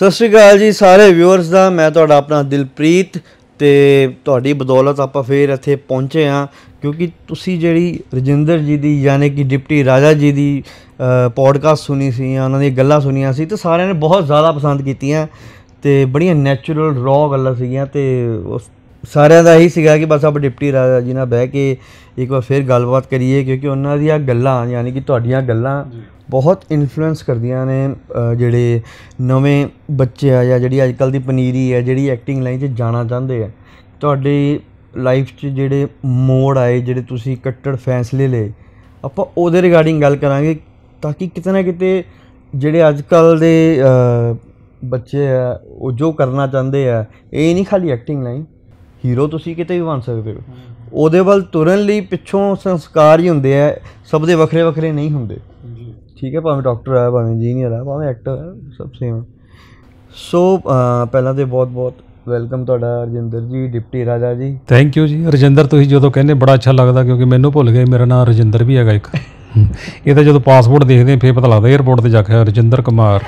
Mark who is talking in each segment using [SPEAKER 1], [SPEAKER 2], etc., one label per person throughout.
[SPEAKER 1] ਸਤਿ ਸ਼੍ਰੀ ਅਕਾਲ ਜੀ ਸਾਰੇ ਵਿਊਅਰਸ ਦਾ ਮੈਂ ਤੁਹਾਡਾ ਆਪਣਾ ਦਿਲਪ੍ਰੀਤ ਤੇ ਤੁਹਾਡੀ ਬਦੌਲਤ ਆਪਾਂ ਫੇਰ ਇੱਥੇ ਪਹੁੰਚੇ ਆ ਕਿਉਂਕਿ ਤੁਸੀਂ ਜਿਹੜੀ ਰਜਿੰਦਰ ਜੀ ਦੀ ਯਾਨੀ ਕਿ ਡਿਪਟੀ ਰਾਜਾ ਜੀ ਦੀ ਪੋਡਕਾਸਟ ਸੁਣੀ ਸੀ ਉਹਨਾਂ ਦੀਆਂ ਗੱਲਾਂ ਸੁਣੀਆਂ ਸੀ ਤੇ ਸਾਰਿਆਂ ਨੇ ਬਹੁਤ ਜ਼ਿਆਦਾ ਪਸੰਦ ਕੀਤੀਆਂ ਤੇ ਬੜੀਆਂ ਨੇਚਰਲ ਰੌ ਗੱਲਾਂ ਸੀਗੀਆਂ ਤੇ ਉਸ ਸਾਰਿਆਂ ਦਾ ਇਹੀ ਸੀਗਾ ਕਿ ਬਸ ਆਪ ਡਿਪਟੀ ਰਾਜਾ ਜੀ ਨਾਲ ਬਹਿ ਕੇ ਇੱਕ ਵਾਰ ਫੇਰ ਗੱਲਬਾਤ ਕਰੀਏ ਕਿਉਂਕਿ ਉਹਨਾਂ ਦੀਆਂ ਗੱਲਾਂ ਯਾਨੀ ਕਿ ਤੁਹਾਡੀਆਂ ਗੱਲਾਂ ਬਹੁਤ ਇਨਫਲੂਐਂਸ ਕਰਦੀਆਂ ਨੇ ਜਿਹੜੇ ਨਵੇਂ ਬੱਚੇ ਆ ਜਾਂ ਜਿਹੜੀ ਅੱਜ ਕੱਲ ਦੀ ਪਨੀਰੀ ਹੈ ਜਿਹੜੀ ਐਕਟਿੰਗ ਲਾਈਨ 'ਚ ਜਾਣਾ ਚਾਹੁੰਦੇ ਆ ਤੁਹਾਡੀ ਲਾਈਫ 'ਚ ਜਿਹੜੇ ਮੋੜ ਆਏ ਜਿਹੜੇ ਤੁਸੀਂ ਕੱਟੜ ਫੈਸਲੇ ਲਏ ਆਪਾਂ ਉਹਦੇ ਰਿਗਾਰਡਿੰਗ ਗੱਲ ਕਰਾਂਗੇ ਤਾਂ ਕਿ ਕਿਤੇ ਨਾ ਕਿਤੇ ਜਿਹੜੇ ਅੱਜ ਕੱਲ ਦੇ ਬੱਚੇ ਆ ਉਹ ਜੋ ਕਰਨਾ ਚਾਹੁੰਦੇ ਆ ਇਹ ਨਹੀਂ ਖਾਲੀ ਐਕਟਿੰਗ ਲਾਈਨ ਹੀਰੋ ਤੁਸੀਂ ਕਿਤੇ ਵੀ ਬਣ ਸਕਦੇ ਹੋ ਉਹਦੇ ਵੱਲ ਤੁਰਨ ਲਈ ਪਿੱਛੋਂ ਸੰਸਕਾਰ ਹੀ ਹੁੰਦੇ ਆ ਸਭ ਦੇ ਵੱਖਰੇ ਵੱਖਰੇ ਨਹੀਂ ਹੁੰਦੇ ਠੀਕ ਹੈ ਭਾਵੇਂ ਡਾਕਟਰ ਆ ਭਾਵੇਂ ਇੰਜੀਨੀਅਰ ਆ ਭਾਵੇਂ ਐਕਟਰ ਆ ਸਭ ਸੇਮ ਸੋ ਪਹਿਲਾਂ ਤੇ ਬਹੁਤ ਬਹੁਤ ਵੈਲਕਮ ਤੁਹਾਡਾ ਰਜਿੰਦਰ ਜੀ ਡਿਪਟੀ ਰਾਜਾ ਜੀ
[SPEAKER 2] ਥੈਂਕ ਯੂ ਜੀ ਰਜਿੰਦਰ ਤੁਸੀਂ ਜਦੋਂ ਕਹਿੰਦੇ ਬੜਾ ਅੱਛਾ ਲੱਗਦਾ ਕਿਉਂਕਿ ਮੈਨੂੰ ਭੁੱਲ ਗਏ ਮੇਰਾ ਨਾਮ ਰਜਿੰਦਰ ਵੀ ਹੈਗਾ ਇੱਕ ਇਹ ਤਾਂ ਜਦੋਂ ਪਾਸਪੋਰਟ ਦੇਖਦੇ ਫੇਰ ਪਤਾ ਲੱਗਦਾ 에ਰਪੋਰਟ ਤੇ ਜਾ ਕੇ ਰਜਿੰਦਰ ਕੁਮਾਰ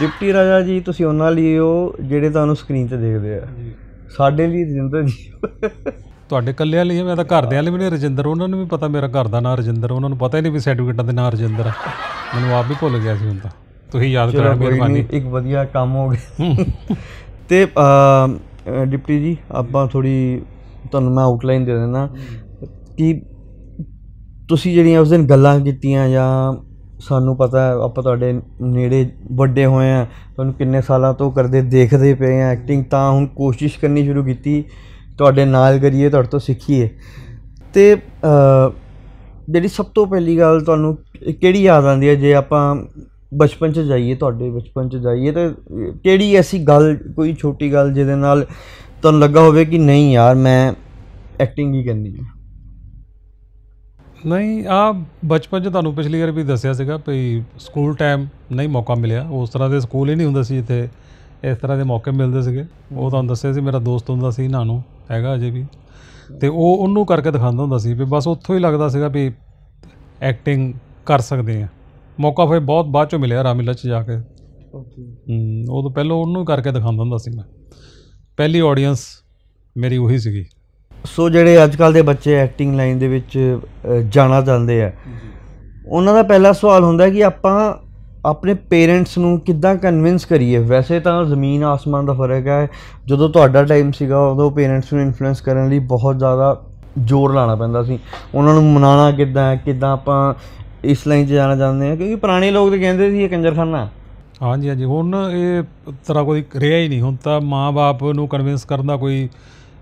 [SPEAKER 1] ਡਿਪਟੀ ਰਾਜਾ ਜੀ ਤੁਸੀਂ ਉਹਨਾਂ ਲਈ ਹੋ ਜਿਹੜੇ ਤੁਹਾਨੂੰ ਸਕਰੀਨ ਤੇ ਦੇਖਦੇ ਆ ਸਾਡੇ ਲਈ ਰਜਿੰਦਰ ਜੀ
[SPEAKER 2] ਤੁਹਾਡੇ ਕੱਲਿਆਂ ਲਈ ਮੈਂ ਤਾਂ ਘਰਦਿਆਂ ਲਈ ਵੀ ਨਹੀਂ ਰਜਿੰਦਰ ਉਹਨਾਂ ਨੂੰ ਵੀ ਪਤਾ ਮੇਰਾ ਘਰ ਦਾ ਨਾਂ ਰਜਿੰਦਰ ਉਹਨਾਂ ਨੂੰ ਪਤਾ ਹੀ ਨਹੀਂ ਵੀ
[SPEAKER 1] ਸਰਟੀਫਿਕੇਟਾਂ ਦੇ ਨਾਂ ਰਜਿੰਦਰ ਆ ਮੈਨੂੰ ਆਪ ਵੀ ਭੁੱਲ ਗਿਆ ਸੀ ਹੁਣ ਤਾਂ ਤੁਸੀਂ ਯਾਦ ਕਰਾ ਮਿਹਰਬਾਨੀ ਇੱਕ ਵਧੀਆ ਕੰਮ ਹੋ ਗਿਆ ਤੇ ਡਿਪਟੀ ਜੀ ਆਪਾਂ ਥੋੜੀ ਤੁਹਾਨੂੰ ਮੈਂ ਆਊਟਲਾਈਨ ਦੇ ਦੇਣਾ ਕਿ ਤੁਸੀਂ ਜਿਹੜੀਆਂ ਉਸ ਦਿਨ ਗੱਲਾਂ ਕੀਤੀਆਂ ਜਾਂ ਸਾਨੂੰ ਪਤਾ ਆਪਾਂ ਤੁਹਾਡੇ ਨੇੜੇ ਵੱਡੇ ਹੋਏ ਆ ਤੁਹਾਨੂੰ ਕਿੰਨੇ ਸਾਲਾਂ ਤੋਂ ਕਰਦੇ ਦੇਖਦੇ ਪਏ ਆ ਐਕਟਿੰਗ ਤਾਂ ਹੁਣ ਕੋਸ਼ਿਸ਼ ਕਰਨੀ ਸ਼ੁਰੂ ਕੀਤੀ ਤੁਹਾਡੇ ਨਾਲ ਕਰੀਏ ਤੁਹਾਡੇ ਤੋਂ ਸਿੱਖੀਏ ਤੇ ਜਿਹੜੀ ਸਭ ਤੋਂ ਪਹਿਲੀ ਗੱਲ ਤੁਹਾਨੂੰ ਕਿਹੜੀ ਯਾਦ ਆਉਂਦੀ ਹੈ ਜੇ ਆਪਾਂ ਬਚਪਨ 'ਚ ਜਾਈਏ ਤੁਹਾਡੇ ਬਚਪਨ 'ਚ ਜਾਈਏ ਤੇ ਕਿਹੜੀ ਐਸੀ ਗੱਲ ਕੋਈ ਛੋਟੀ ਗੱਲ ਜਿਹਦੇ ਨਾਲ ਤੁਹਾਨੂੰ ਲੱਗਾ ਹੋਵੇ ਕਿ ਨਹੀਂ ਯਾਰ ਮੈਂ ਐਕਟਿੰਗ ਹੀ ਕਰਨੀ ਹੈ
[SPEAKER 2] ਨਹੀਂ ਆ ਬਚਪਨ 'ਚ ਤੁਹਾਨੂੰ ਪਿਛਲੀ ਵਾਰ ਵੀ ਦੱਸਿਆ ਸੀਗਾ ਭਈ ਸਕੂਲ ਟਾਈਮ ਨਹੀਂ ਮੌਕਾ ਮਿਲਿਆ ਉਸ ਤਰ੍ਹਾਂ ਦੇ ਸਕੂਲ ਹੀ ਨਹੀਂ ਹੁੰਦਾ ਸੀ ਇੱਥੇ ਇਸ ਤਰ੍ਹਾਂ ਦੇ ਮੌਕੇ ਮਿਲਦੇ ਸੀਗੇ ਉਹ ਤੁਹਾਨੂੰ ਦੱਸਿਆ ਸੀ ਮੇਰਾ ਦੋਸਤ ਹੁੰਦਾ ਸੀ ਨਾਨੂ ਹੈਗਾ ਅਜੇ ਵੀ ਤੇ ਉਹ ਉਹਨੂੰ ਕਰਕੇ ਦਿਖਾਉਂਦਾ ਹੁੰਦਾ ਸੀ ਵੀ ਬਸ ਉੱਥੋਂ ਹੀ ਲੱਗਦਾ ਸੀਗਾ ਵੀ ਐਕਟਿੰਗ ਕਰ ਸਕਦੇ ਆ ਮੌਕਾ ਫੇ ਬਹੁਤ ਬਾਅਦ ਚੋਂ ਮਿਲਿਆ ਰਾਮਿਲਾ ਚ ਜਾ ਕੇ ਓਕੇ ਹੂੰ ਉਹ ਤੋਂ ਪਹਿਲਾਂ ਉਹਨੂੰ ਕਰਕੇ ਦਿਖਾਉਂਦਾ ਹੁੰਦਾ ਸੀ ਮੈਂ ਪਹਿਲੀ ਆਡੀਅנס ਮੇਰੀ ਉਹੀ ਸੀਗੀ
[SPEAKER 1] ਸੋ ਜਿਹੜੇ ਅੱਜ ਕੱਲ ਦੇ ਬੱਚੇ ਐਕਟਿੰਗ ਲਾਈਨ ਦੇ ਵਿੱਚ ਜਾਣਾ ਚਾਹੁੰਦੇ ਆ ਉਹਨਾਂ ਦਾ ਪਹਿਲਾ ਸਵਾਲ ਹੁੰਦਾ ਕਿ ਆਪਾਂ ਆਪਣੇ ਪੇਰੈਂਟਸ ਨੂੰ ਕਿੱਦਾਂ ਕਨਵਿੰਸ ਕਰੀਏ ਵੈਸੇ ਤਾਂ ਜ਼ਮੀਨ ਆਸਮਾਨ ਦਾ ਫਰਕ ਹੈ ਜਦੋਂ ਤੁਹਾਡਾ ਟਾਈਮ ਸੀਗਾ ਉਦੋਂ ਪੇਰੈਂਟਸ ਨੂੰ ਇਨਫਲੂਐਂਸ ਕਰਨ ਲਈ ਬਹੁਤ ਜ਼ਿਆਦਾ ਜ਼ੋਰ ਲਾਣਾ ਪੈਂਦਾ ਸੀ ਉਹਨਾਂ ਨੂੰ ਮਨਾਣਾ ਕਿੱਦਾਂ ਕਿੱਦਾਂ ਆਪਾਂ ਇਸ ਲਾਈਨ 'ਚ ਜਾਣਾ ਚਾਹੁੰਦੇ ਹਾਂ ਕਿਉਂਕਿ ਪੁਰਾਣੇ ਲੋਕ ਤਾਂ ਕਹਿੰਦੇ ਸੀ ਇਹ ਕੰਜਰਖਾਨਾ ਹਾਂਜੀ ਹਾਂਜੀ ਹੁਣ ਇਹ
[SPEAKER 2] ਤਰ੍ਹਾਂ ਕੋਈ ਰਿਹਾ ਹੀ ਨਹੀਂ ਹੁਣ ਤਾਂ ਮਾਪੇ ਨੂੰ ਕਨਵਿੰਸ ਕਰਨ ਦਾ ਕੋਈ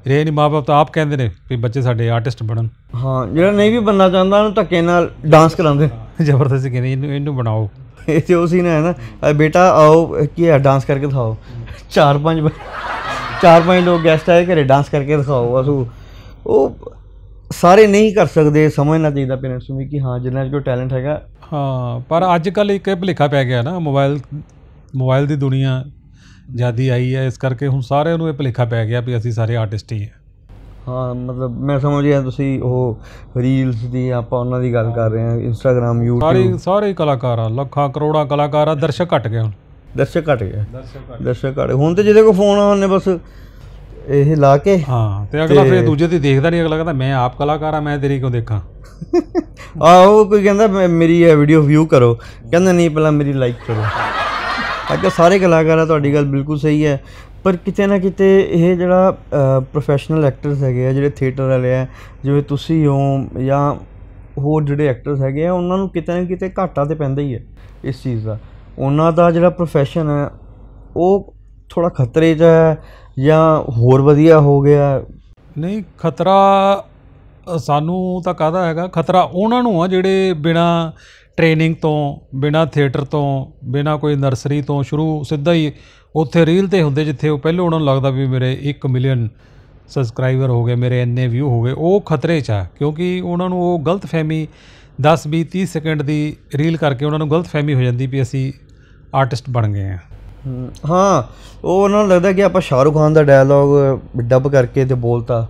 [SPEAKER 2] ਰਿਹਾ ਨਹੀਂ ਮਾਪੇ ਤਾਂ ਆਪ ਕਹਿੰਦੇ ਨੇ ਵੀ ਬੱਚੇ ਸਾਡੇ ਆਰਟਿਸਟ ਬਣਨ
[SPEAKER 1] ਹਾਂ ਜਿਹੜਾ ਨਹੀਂ ਵੀ ਬੰਨਾ ਚਾਹੁੰਦਾ ਉਹਨੂੰ ਧੱਕੇ ਨਾਲ ਡਾਂਸ ਕਰਾਉਂਦੇ ਜ਼ਬਰਦਸਤੀ ਕਹਿੰਦੇ ਇਹਨੂੰ ਇਹਨੂੰ ਬਣਾਓ ਇਹ ਜੋ ਸੀਨ ਹੈ ਨਾ ਬੇਟਾ ਆਓ ਕੀ ਡਾਂਸ ਕਰਕੇ ਦਿਖਾਓ ਚਾਰ ਪੰਜ ਚਾਰ ਪੰਜ ਲੋਕ ਗੈਸਟ ਆਏ ਘਰੇ ਡਾਂਸ ਕਰਕੇ ਦਿਖਾਓ ਅਸੂ ਉਹ ਸਾਰੇ ਨਹੀਂ ਕਰ ਸਕਦੇ ਸਮਝਣਾ ਚਾਹੀਦਾ ਪੇਰੈਂਟਸ ਨੂੰ ਕਿ ਹਾਂ ਜਿੰਨਾ ਕੋਈ ਟੈਲੈਂਟ ਹੈਗਾ
[SPEAKER 2] ਹਾਂ ਪਰ ਅੱਜ ਕੱਲ ਇੱਕ ਭਲੇਖਾ ਪੈ ਗਿਆ ਨਾ ਮੋਬਾਈਲ ਮੋਬਾਈਲ ਦੀ ਦੁਨੀਆ ਜਿਆਦੀ ਆਈ ਹੈ ਇਸ ਕਰਕੇ ਹੁਣ ਸਾਰਿਆਂ ਨੂੰ ਇਹ ਭਲੇਖਾ ਪੈ ਗਿਆ ਵੀ ਅਸੀਂ ਸਾਰੇ ਆਰਟਿਸਟ ਹੀ ਹਾਂ
[SPEAKER 1] ਹਾਂ ਮਤਲਬ ਮੈਂ ਸਮਝ ਗਿਆ ਤੁਸੀਂ ਉਹ ਰੀਲਸ ਦੀ ਆਪਾਂ ਉਹਨਾਂ ਦੀ ਗੱਲ ਕਰ ਰਹੇ ਹਾਂ ਇੰਸਟਾਗ੍ਰam YouTube ਸਾਰੇ
[SPEAKER 2] ਸਾਰੇ ਕਲਾਕਾਰ ਆ ਲੱਖਾਂ ਕਰੋੜਾਂ ਕਲਾਕਾਰ ਆ ਦਰਸ਼ਕ ਘਟ ਗਏ ਹੁਣ
[SPEAKER 1] ਦਰਸ਼ਕ ਘਟ ਗਏ ਦਰਸ਼ਕ ਘਟ ਹੁਣ ਤੇ ਜਿਹਦੇ ਕੋ ਫੋਨ ਆ ਉਹਨੇ ਬਸ ਇਹ ਲਾ ਕੇ ਹਾਂ ਤੇ ਅਗਲਾ ਫਿਰ ਦੂਜੇ
[SPEAKER 2] ਦੀ ਦੇਖਦਾ ਨਹੀਂ ਅਗਲਾ ਕਹਿੰਦਾ ਮੈਂ ਆਪ ਕਲਾਕਾਰ ਆ ਮੈਂ ਤੇਰੀ ਕਿਉਂ ਦੇਖਾਂ
[SPEAKER 1] ਆ ਉਹ ਕੋਈ ਕਹਿੰਦਾ ਮੇਰੀ ਇਹ ਵੀਡੀਓ ਵਿਊ ਕਰੋ ਕਹਿੰਦਾ ਨਹੀਂ ਪਹਿਲਾਂ ਮੇਰੀ ਲਾਈਕ ਕਰੋ ਅੱਜ ਸਾਰੇ ਕਲਾਕਾਰ ਆ ਤੁਹਾਡੀ ਗੱਲ ਬਿਲਕੁਲ ਸਹੀ ਹੈ ਪਰ ਕਿਤੇ ਨਾ ਕਿਤੇ ਇਹ ਜਿਹੜਾ ਪ੍ਰੋਫੈਸ਼ਨਲ ਐਕਟਰਸ ਹੈਗੇ ਆ ਜਿਹੜੇ ਥੀਏਟਰ ਵਾਲੇ ਆ ਜਿਵੇਂ ਤੁਸੀਂ ਹੋ ਜਾਂ ਹੋਰ ਜਿਹੜੇ ਐਕਟਰਸ ਹੈਗੇ ਆ ਉਹਨਾਂ ਨੂੰ ਕਿਤੇ ਨਾ ਕਿਤੇ ਘਾਟਾ ਤੇ ਪੈਂਦਾ ਹੀ ਹੈ ਇਸ ਚੀਜ਼ ਦਾ ਉਹਨਾਂ ਦਾ ਜਿਹੜਾ profession ਹੈ ਉਹ ਥੋੜਾ ਖਤਰੇ 'ਚ ਹੈ ਜਾਂ ਹੋਰ ਵਧੀਆ ਹੋ ਗਿਆ ਨਹੀਂ
[SPEAKER 2] ਖਤਰਾ ਸਾਨੂੰ ਤਾਂ ਕਾਹਦਾ ਹੈਗਾ ਖਤਰਾ ਉਹਨਾਂ ਨੂੰ ਆ ਜਿਹੜੇ ਬਿਨਾ ਟ੍ਰੇਨਿੰਗ ਤੋਂ ਬਿਨਾ ਥੀਏਟਰ ਤੋਂ ਬਿਨਾ ਕੋਈ ਨਰਸਰੀ ਤੋਂ ਸ਼ੁਰੂ ਸਿੱਧਾ ਹੀ ਉੱਥੇ ਰੀਲ ਤੇ ਹੁੰਦੇ ਜਿੱਥੇ ਉਹ ਪਹਿਲਾਂ ਉਹਨਾਂ ਨੂੰ ਲੱਗਦਾ ਵੀ ਮੇਰੇ 1 ਮਿਲੀਅਨ ਸਬਸਕ੍ਰਾਈਬਰ ਹੋ ਗਏ ਮੇਰੇ ਇੰਨੇ ਵਿਊ ਹੋ ਗਏ ਉਹ ਖਤਰੇ 'ਚ ਆ ਕਿਉਂਕਿ ਉਹਨਾਂ ਨੂੰ ਉਹ ਗਲਤਫਹਿਮੀ 10 20 30 ਸਕਿੰਟ ਦੀ ਰੀਲ ਕਰਕੇ ਉਹਨਾਂ ਨੂੰ ਗਲਤਫਹਿਮੀ ਹੋ ਜਾਂਦੀ ਵੀ ਅਸੀਂ ਆਰਟਿਸਟ ਬਣ ਗਏ ਆ
[SPEAKER 1] ਹਾਂ ਉਹ ਉਹਨਾਂ ਨੂੰ ਲੱਗਦਾ ਕਿ ਆਪਾਂ ਸ਼ਾਹਰੁਖ ਖਾਨ ਦਾ ਡਾਇਲੌਗ ਡੱਬ ਕਰਕੇ ਤੇ ਬੋਲਤਾ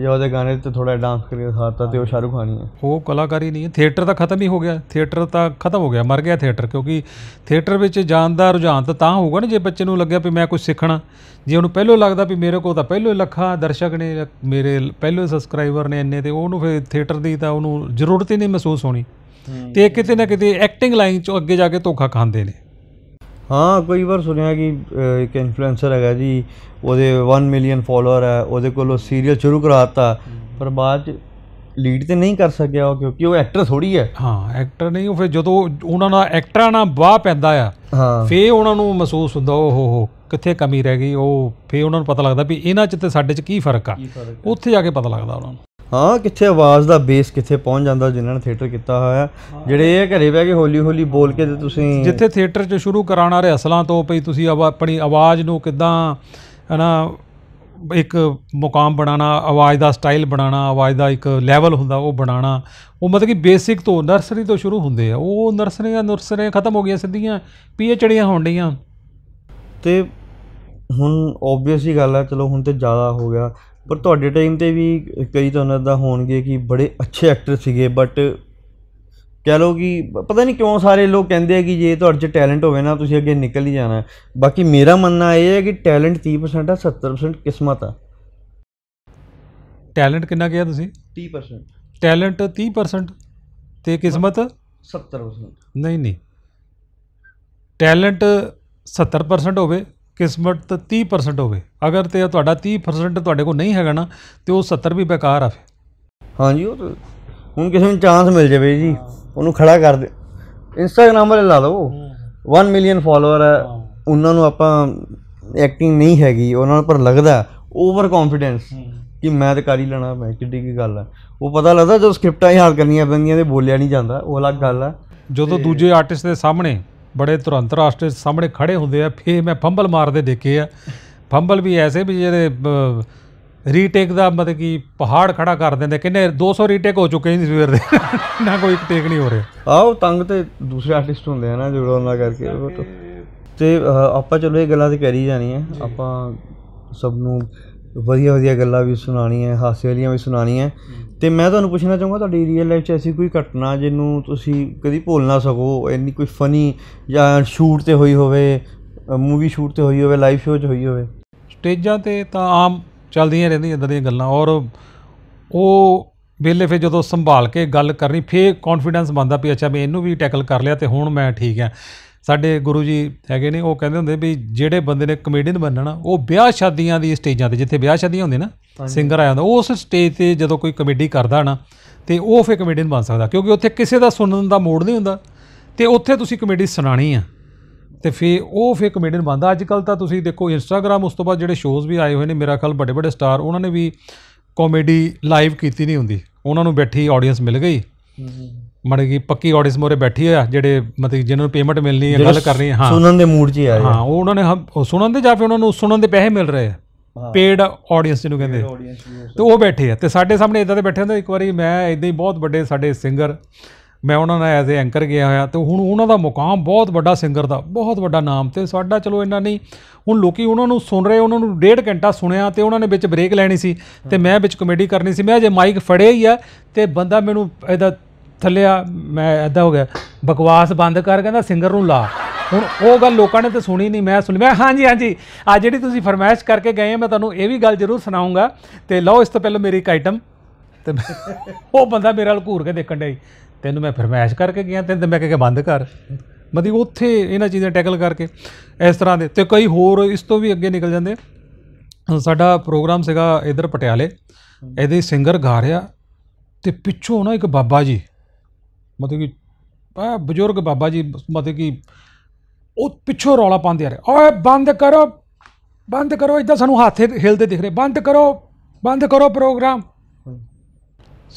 [SPEAKER 1] ਜਾਂ ਉਹਦੇ ਗਾਣੇ ਤੇ ਥੋੜਾ ਡਾਂਸ ਕਰਕੇ ਖਾਤਾ ਤੇ ਉਹ ਸ਼ਾਹਰੁਖ ਖਾਨ ਹੀ ਹੈ ਉਹ ਕਲਾਕਾਰੀ ਨਹੀਂ ਹੈ ਥੀਏਟਰ ਤਾਂ ਖਤਮ ਹੀ ਹੋ ਗਿਆ
[SPEAKER 2] ਥੀਏਟਰ ਤਾਂ ਖਤਮ ਹੋ ਗਿਆ ਮਰ ਗਿਆ ਥੀਏਟਰ ਕਿਉਂਕਿ ਥੀਏਟਰ ਵਿੱਚ ਜਾਣ ਦਾ ਰੁਝਾਨ ਤਾਂ ਤਾਂ ਹੋਊਗਾ ਨਾ ਜੇ ਬੱਚੇ ਨੂੰ ਲੱਗਿਆ ਵੀ ਮੈਂ ਕੁਝ ਸਿੱਖਣਾ ਜੇ ਉਹਨੂੰ ਪਹਿਲੋ ਲੱਗਦਾ ਵੀ ਮੇਰੇ ਕੋਲ ਤਾਂ ਪਹਿਲੋ ਲੱਖਾਂ ਦਰਸ਼ਕ ਨੇ ਮੇਰੇ ਪਹਿਲੋ ਸਬਸਕ੍ਰਾਈਬਰ ਨੇ ਇੰਨੇ ਤੇ ਉਹਨੂੰ ਫਿਰ ਥੀਏਟਰ ਦੀ ਤਾਂ ਉਹਨੂੰ ਜ਼ਰੂਰਤ ਹੀ ਨਹੀਂ ਮਹਿਸੂਸ ਹੋਣੀ ਤੇ ਕਿਤੇ ਨਾ ਕਿਤੇ ਐਕਟਿੰਗ ਲਾਈਨ 'ਚ ਅੱਗੇ ਜਾ ਕੇ ਧੋਖਾ ਖਾਂਦੇ ਨੇ
[SPEAKER 1] ਹਾਂ ਕਈ ਵਾਰ ਸੁਣਿਆ ਕਿ ਇੱਕ ਇਨਫਲੂਐਂਸਰ ਹੈਗਾ ਜੀ ਉਹਦੇ 1 ਮਿਲੀਅਨ ਫਾਲੋਅਰ ਹੈ ਉਹਦੇ ਕੋਲ ਉਹ ਸੀਰੀਅਲ ਸ਼ੁਰੂ ਕਰਾਤਾ ਪਰ ਬਾਅਦ ਚ ਲੀਡ ਤੇ ਨਹੀਂ ਕਰ ਸਕਿਆ ਉਹ ਕਿਉਂਕਿ ਉਹ ਐਕਟਰ ਥੋੜੀ ਹੈ ਹਾਂ ਐਕਟਰ
[SPEAKER 2] ਨਹੀਂ ਉਹ ਫਿਰ ਜਦੋਂ ਉਹਨਾਂ ਨਾਲ ਐਕਟਰਾਂ ਨਾਲ ਵਾਹ ਪੈਂਦਾ ਆ ਫੇ ਉਹਨਾਂ ਨੂੰ ਮਹਿਸੂਸ ਹੁੰਦਾ ਉਹ ਹੋ ਕਿੱਥੇ ਕਮੀ ਰਹਿ ਗਈ ਉਹ ਫੇ ਉਹਨਾਂ ਨੂੰ ਪਤਾ ਲੱਗਦਾ ਵੀ ਇਹਨਾਂ ਚ ਤੇ ਸਾਡੇ ਚ ਕੀ ਫਰਕ ਆ ਉੱਥੇ ਜਾ ਕੇ ਪਤਾ ਲੱਗਦਾ ਉਹਨਾਂ ਨੂੰ
[SPEAKER 1] ਹਾਂ ਕਿੱਥੇ ਆਵਾਜ਼ ਦਾ ਬੇਸ ਕਿੱਥੇ ਪਹੁੰਚ ਜਾਂਦਾ ਜਿਨ੍ਹਾਂ ਨੇ ਥੀਏਟਰ ਕੀਤਾ ਹੋਇਆ ਜਿਹੜੇ ਇਹ ਘਰੇ ਬਹਿ ਕੇ ਹੌਲੀ ਹੌਲੀ ਬੋਲ ਕੇ ਤੇ ਤੁਸੀਂ ਜਿੱਥੇ
[SPEAKER 2] ਥੀਏਟਰ 'ਚ ਸ਼ੁਰੂ ਕਰਾਣਾ ਅਸਲਾਂ ਤੋਂ ਪਈ ਤੁਸੀਂ ਆਪਣੀ ਆਵਾਜ਼ ਨੂੰ ਕਿਦਾਂ ਹਨਾ ਇੱਕ ਮੁਕਾਮ ਬਣਾਣਾ ਆਵਾਜ਼ ਦਾ ਸਟਾਈਲ ਬਣਾਣਾ ਆਵਾਜ਼ ਦਾ ਇੱਕ ਲੈਵਲ ਹੁੰਦਾ ਉਹ ਬਣਾਣਾ ਉਹ ਮਤਲਬ ਕਿ ਬੇਸਿਕ ਤੋਂ ਨਰਸਰੀ ਤੋਂ ਸ਼ੁਰੂ ਹੁੰਦੇ ਆ ਉਹ ਨਰਸਰੀਆਂ ਨਰਸਰੀਆਂ ਖਤਮ ਹੋ ਗਈਆਂ ਸਿੱਧੀਆਂ ਚੜੀਆਂ ਹੋਣ ਡੀਆਂ
[SPEAKER 1] ਤੇ ਹੁਣ ਆਬਵੀਅਸ ਹੀ ਗੱਲ ਆ ਚਲੋ ਹੁਣ ਤੇ ਜ਼ਿਆਦਾ ਹੋ ਗਿਆ ਪਰ ਤੁਹਾਡੇ ਟਾਈਮ ਤੇ ਵੀ ਕਈ ਤਾਂ ਉਹਨਾਂ ਦਾ ਹੋਣਗੇ ਕਿ ਬੜੇ ਅੱਛੇ ਐਕਟਰ ਸੀਗੇ ਬਟ ਕਹ ਲੋ ਕਿ ਪਤਾ ਨਹੀਂ ਕਿਉਂ ਸਾਰੇ ਲੋਕ ਕਹਿੰਦੇ ਆ ਕਿ ਜੇ ਤੁਹਾਡੇ 'ਚ ਟੈਲੈਂਟ ਹੋਵੇ ਨਾ ਤੁਸੀਂ ਅੱਗੇ ਨਿਕਲ ਹੀ ਜਾਣਾ ਬਾਕੀ ਮੇਰਾ ਮੰਨਣਾ ਇਹ ਹੈ ਕਿ ਟੈਲੈਂਟ 30% ਆ 70% ਕਿਸਮਤ ਆ ਟੈਲੈਂਟ ਕਿੰਨਾ ਕਿਹਾ ਤੁਸੀਂ 30%
[SPEAKER 2] ਟੈਲੈਂਟ 30% ਤੇ ਕਿਸਮਤ 70% ਨਹੀਂ ਨਹੀਂ ਟੈਲੈਂਟ 70% ਹੋਵੇ ਕਿਸਮਤ ਤਾਂ 30% ਹੋਵੇ ਅਗਰ ਤੇ ਤੁਹਾਡਾ 30% ਤੁਹਾਡੇ ਕੋਲ ਨਹੀਂ ਹੈਗਾ ਨਾ ਤੇ ਉਹ 70
[SPEAKER 1] ਵੀ ਬੇਕਾਰ ਆ ਫੇ ਹਾਂਜੀ ਉਹ ਹੁਣ ਕਿਸੇ ਨੂੰ ਚਾਂਸ ਮਿਲ ਜਾਵੇ ਜੀ ਉਹਨੂੰ ਖੜਾ ਕਰ ਦੇ ਇੰਸਟਾਗ੍ਰam ਵਾਲੇ ਲਾ ਲਓ 1 ਮਿਲੀਅਨ ਫਾਲੋਅਰ ਹੈ ਉਹਨਾਂ ਨੂੰ ਆਪਾਂ ਐਕਟਿੰਗ ਨਹੀਂ ਹੈਗੀ ਉਹਨਾਂ ਪਰ ਲੱਗਦਾ ਓਵਰ ਕੌਨਫੀਡੈਂਸ ਕਿ ਮੈਂ ਤੇ ਕਰ ਹੀ ਲੈਣਾ ਮੈਂ ਕਿੱਡੀ ਕੀ ਗੱਲ ਆ ਉਹ ਪਤਾ ਲੱਗਦਾ ਜਦੋਂ ਸਕ੍ਰਿਪਟਾਂ ਹੀ ਕਰਨੀਆਂ ਪੈਂਦੀਆਂ ਤੇ ਬੋਲਿਆ ਨਹੀਂ ਜਾਂਦਾ ਉਹ ਅਲੱਗ ਗੱਲ ਆ ਜਦੋਂ ਦੂਜੇ
[SPEAKER 2] ਆਰਟਿਸਟ ਦੇ ਸਾਹਮਣੇ ਬੜੇ ਤੁਰੰਤ ਰਾਸ਼ਟਰ ਸਾਹਮਣੇ ਖੜੇ ਹੁੰਦੇ ਆ ਫੇ ਮੈਂ ਫੰਬਲ ਮਾਰਦੇ ਦੇਖੇ ਆ ਫੰਬਲ ਵੀ ਐਸੇ ਵੀ ਜਿਹੜੇ ਰੀਟੇਕ ਦਾ ਮਤਲਬ ਕਿ ਪਹਾੜ ਖੜਾ ਕਰ ਦਿੰਦੇ ਕਿੰਨੇ 200 ਰੀਟੇਕ ਹੋ ਚੁੱਕੇ ਨੇ ਸਵੇਰ ਦੇ ਨਾ ਕੋਈ
[SPEAKER 1] ਟੇਕ ਨਹੀਂ ਹੋ ਰਿਹਾ ਆਓ ਤੰਗ ਤੇ ਦੂਸਰੇ ਆਰਟਿਸਟ ਹੁੰਦੇ ਆ ਨਾ ਜੋ ਉਹਨਾਂ ਕਰਕੇ ਉਹ ਤੇ ਆਪਾਂ ਚਲੋ ਇਹ ਗੱਲਾਂ ਤੇ ਕਰੀ ਜਾਣੀਆਂ ਆਪਾਂ ਸਭ ਨੂੰ ਵਧੀਆ ਵਧੀਆ ਗੱਲਾਂ ਵੀ ਸੁਣਾਣੀਆਂ ਹਾਸੇ ਵਾਲੀਆਂ ਵੀ ਸੁਣਾਣੀਆਂ ਤੇ ਮੈਂ ਤੁਹਾਨੂੰ ਪੁੱਛਣਾ ਚਾਹੁੰਗਾ ਤੁਹਾਡੀ ਰੀਅਲ ਲਾਈਫ 'ਚ ਐਸੀ ਕੋਈ ਘਟਨਾ ਜਿਹਨੂੰ ਤੁਸੀਂ ਕਦੀ ਭੁੱਲ ਨਾ ਸਕੋ ਇੰਨੀ ਕੋਈ ਫਨੀ ਜਾਂ ਸ਼ੂਟ ਤੇ ਹੋਈ ਹੋਵੇ ਮੂਵੀ ਸ਼ੂਟ ਤੇ ਹੋਈ ਹੋਵੇ ਲਾਈਵ ਸ਼ੋਅ 'ਚ ਹੋਈ ਹੋਵੇ
[SPEAKER 2] ਸਟੇਜਾਂ ਤੇ ਤਾਂ ਆਮ ਚੱਲਦੀਆਂ ਰਹਿੰਦੀਆਂ ਇਦਾਂ ਦੀਆਂ ਗੱਲਾਂ ਔਰ ਉਹ ਵੇਲੇ ਫਿਰ ਜਦੋਂ ਸੰਭਾਲ ਕੇ ਗੱਲ ਕਰਨੀ ਫੇਰ ਕੌਨਫੀਡੈਂਸ ਬੰਦਾ ਵੀ ਅੱਛਾ ਮੈਂ ਇਹਨੂੰ ਵੀ ਟੈਕਲ ਕਰ ਲਿਆ ਤੇ ਹੁਣ ਮੈਂ ਠੀਕ ਆ ਸਾਡੇ ਗੁਰੂ ਜੀ ਹੈਗੇ ਨੇ ਉਹ ਕਹਿੰਦੇ ਹੁੰਦੇ ਵੀ ਜਿਹੜੇ ਬੰਦੇ ਨੇ ਕਮੇਡੀਅਨ ਬਣਨਾ ਉਹ ਵਿਆਹ ਸ਼ਾਦੀਆਂ ਦੀ ਸਟੇਜਾਂ ਤੇ ਜਿੱਥੇ ਵਿਆਹ ਸ਼ਾਦੀਆਂ ਹੁੰਦੇ ਨਾ ਸਿੰਗਰ ਆ ਜਾਂਦਾ ਉਸ ਸਟੇਜ ਤੇ ਜਦੋਂ ਕੋਈ ਕਮੇਡੀ ਕਰਦਾ ਨਾ ਤੇ ਉਹ ਫੇ ਕਮੇਡੀਅਨ ਬਣ ਸਕਦਾ ਕਿਉਂਕਿ ਉੱਥੇ ਕਿਸੇ ਦਾ ਸੁਣਨ ਦਾ ਮੋੜ ਨਹੀਂ ਹੁੰਦਾ ਤੇ ਉੱਥੇ ਤੁਸੀਂ ਕਮੇਡੀ ਸੁਣਾਣੀ ਆ ਤੇ ਫੇ ਉਹ ਫੇ ਕਮੇਡੀਅਨ ਬਣਦਾ ਅੱਜ ਕੱਲ ਤਾਂ ਤੁਸੀਂ ਦੇਖੋ ਇੰਸਟਾਗ੍ਰam ਉਸ ਤੋਂ ਬਾਅਦ ਜਿਹੜੇ ਸ਼ੋਜ਼ ਵੀ ਆਏ ਹੋਏ ਨੇ ਮੇਰਾ ਖਿਆਲ ਵੱਡੇ ਵੱਡੇ ਸਟਾਰ ਉਹਨਾਂ ਨੇ ਵੀ ਕਾਮੇਡੀ ਲਾਈਵ ਕੀਤੀ ਨਹੀਂ ਹੁੰਦੀ ਉਹਨਾਂ ਨੂੰ ਬੈਠੀ ਆਡੀਅנס ਮਿਲ ਗਈ ਮੜ ਗਈ ਪੱਕੀ ਆਡੀਅנס ਮੋਰੇ ਬੈਠੀ ਆ ਜਿਹੜੇ ਮਤਲਬ ਜਿਨ੍ਹਾਂ ਨੂੰ ਪੇਮੈਂਟ ਮਿਲਣੀ ਹੈ ਗੱਲ ਕਰਨੀ ਹੈ ਹਾਂ ਸੁਣਨ ਦੇ ਮੂਡ 'ਚ ਆਏ ਹਾਂ ਉਹਨਾਂ ਨੇ ਸੁਣਨ ਦੇ ਜਾਂ ਫਿਰ ਉਹਨਾਂ ਨੂੰ ਸੁਣਨ ਦੇ ਪੈਸੇ ਮਿਲ ਰਹੇ ਆ ਪੇਡ ਆਡੀਅנס ਜਿਹਨੂੰ ਕਹਿੰਦੇ ਤੇ ਉਹ ਬੈਠੇ ਆ ਤੇ ਸਾਡੇ ਸਾਹਮਣੇ ਇਦਾਂ ਦੇ ਬੈਠੇ ਹੁੰਦੇ ਇੱਕ ਵਾਰੀ ਮੈਂ ਇਦਾਂ ਹੀ ਬਹੁਤ ਵੱਡੇ ਸਾਡੇ ਸਿੰਗਰ ਮੈਂ ਉਹਨਾਂ ਨਾਲ ਐਜ਼ ਐਂਕਰ ਗਿਆ ਹੋਇਆ ਤੇ ਹੁਣ ਉਹਨਾਂ ਦਾ ਮੁਕਾਮ ਬਹੁਤ ਵੱਡਾ ਸਿੰਗਰ ਦਾ ਬਹੁਤ ਵੱਡਾ ਨਾਮ ਤੇ ਸਾਡਾ ਚਲੋ ਇੰਨਾ ਨਹੀਂ ਹੁਣ ਲੋਕੀ ਉਹਨਾਂ ਨੂੰ ਸੁਣ ਰਹੇ ਉਹਨਾਂ ਨੂੰ ਡੇਢ ਘੰਟਾ ਸੁਣਿਆ ਤੇ ਉਹਨਾਂ ਨੇ ਵਿੱਚ ਬ੍ਰੇਕ ਲੈਣੀ ਸੀ ਤੇ ਮੈਂ ਵਿੱਚ ਕਮੇਡੀ ਕਰਨੀ ਸੀ ਮੈਂ ਜੇ ਮਾਈਕ ਫੜਿਆ ਹੀ ਆ ਤੇ ਬੰਦਾ ਮੈਨੂੰ ਇਹਦਾ ਥੱਲੇ ਆ ਮੈਂ ਐਦਾ ਹੋ ਗਿਆ ਬਕਵਾਸ ਬੰਦ ਕਰ ਕਹਿੰਦਾ ਸਿੰਗਰ ਨੂੰ ਲਾ ਹੁਣ ਉਹ ਗੱਲ ਲੋਕਾਂ ਨੇ ਤਾਂ ਸੁਣੀ ਨਹੀਂ ਮੈਂ ਸੁਣੀ ਮੈਂ ਹਾਂਜੀ ਹਾਂਜੀ ਆ ਜਿਹੜੀ ਤੁਸੀਂ ਫਰਮਾਇਸ਼ ਕਰਕੇ ਗਏ ਮੈਂ ਤੁਹਾਨੂੰ ਇਹ ਵੀ ਗੱਲ ਜ਼ਰੂਰ ਸੁਣਾਉਂਗਾ ਤੇ ਲਓ ਇਸ ਤੋਂ ਪਹਿਲਾਂ ਮੇਰੀ ਇੱਕ ਆਈਟਮ ਤੇ ਉਹ ਬੰਦਾ ਮੇਰੇ ਨਾਲ ਘੂਰ ਕੇ ਦੇਖਣ ਡਿਆ ਤੈਨੂੰ ਮੈਂ ਫਰਮਾਇਸ਼ ਕਰਕੇ ਗਿਆ ਤੈਨੂੰ ਮੈਂ ਕਿਹਾ ਬੰਦ ਕਰ ਮਤਲਬ ਉੱਥੇ ਇਹਨਾਂ ਚੀਜ਼ਾਂ ਟੈਕਲ ਕਰਕੇ ਇਸ ਤਰ੍ਹਾਂ ਦੇ ਤੇ ਕਈ ਹੋਰ ਇਸ ਤੋਂ ਵੀ ਅੱਗੇ ਨਿਕਲ ਜਾਂਦੇ ਸਾਡਾ ਪ੍ਰੋਗਰਾਮ ਸੀਗਾ ਇਧਰ ਪਟਿਆਲੇ ਇਹਦੇ ਸਿੰਗਰ ਗਾ ਰਿਹਾ ਤੇ ਪਿੱਛੋਂ ਨਾ ਇੱਕ ਬਾਬਾ ਜੀ ਮਤਲਬ ਕਿ ਬਜ਼ੁਰਗ ਬਾਬਾ ਜੀ ਮਤਲਬ ਕਿ ਉਹ ਪਿੱਛੋਂ ਰੌਲਾ ਪਾਉਂਦੇ ਆ ਰਹੇ ਓਏ ਬੰਦ ਕਰੋ ਬੰਦ ਕਰੋ ਇਦਾਂ ਸਾਨੂੰ ਹੱਥ ਹਿਲਦੇ ਦਿਖ ਰਹੇ ਬੰਦ ਕਰੋ ਬੰਦ ਕਰੋ ਪ੍ਰੋਗਰਾਮ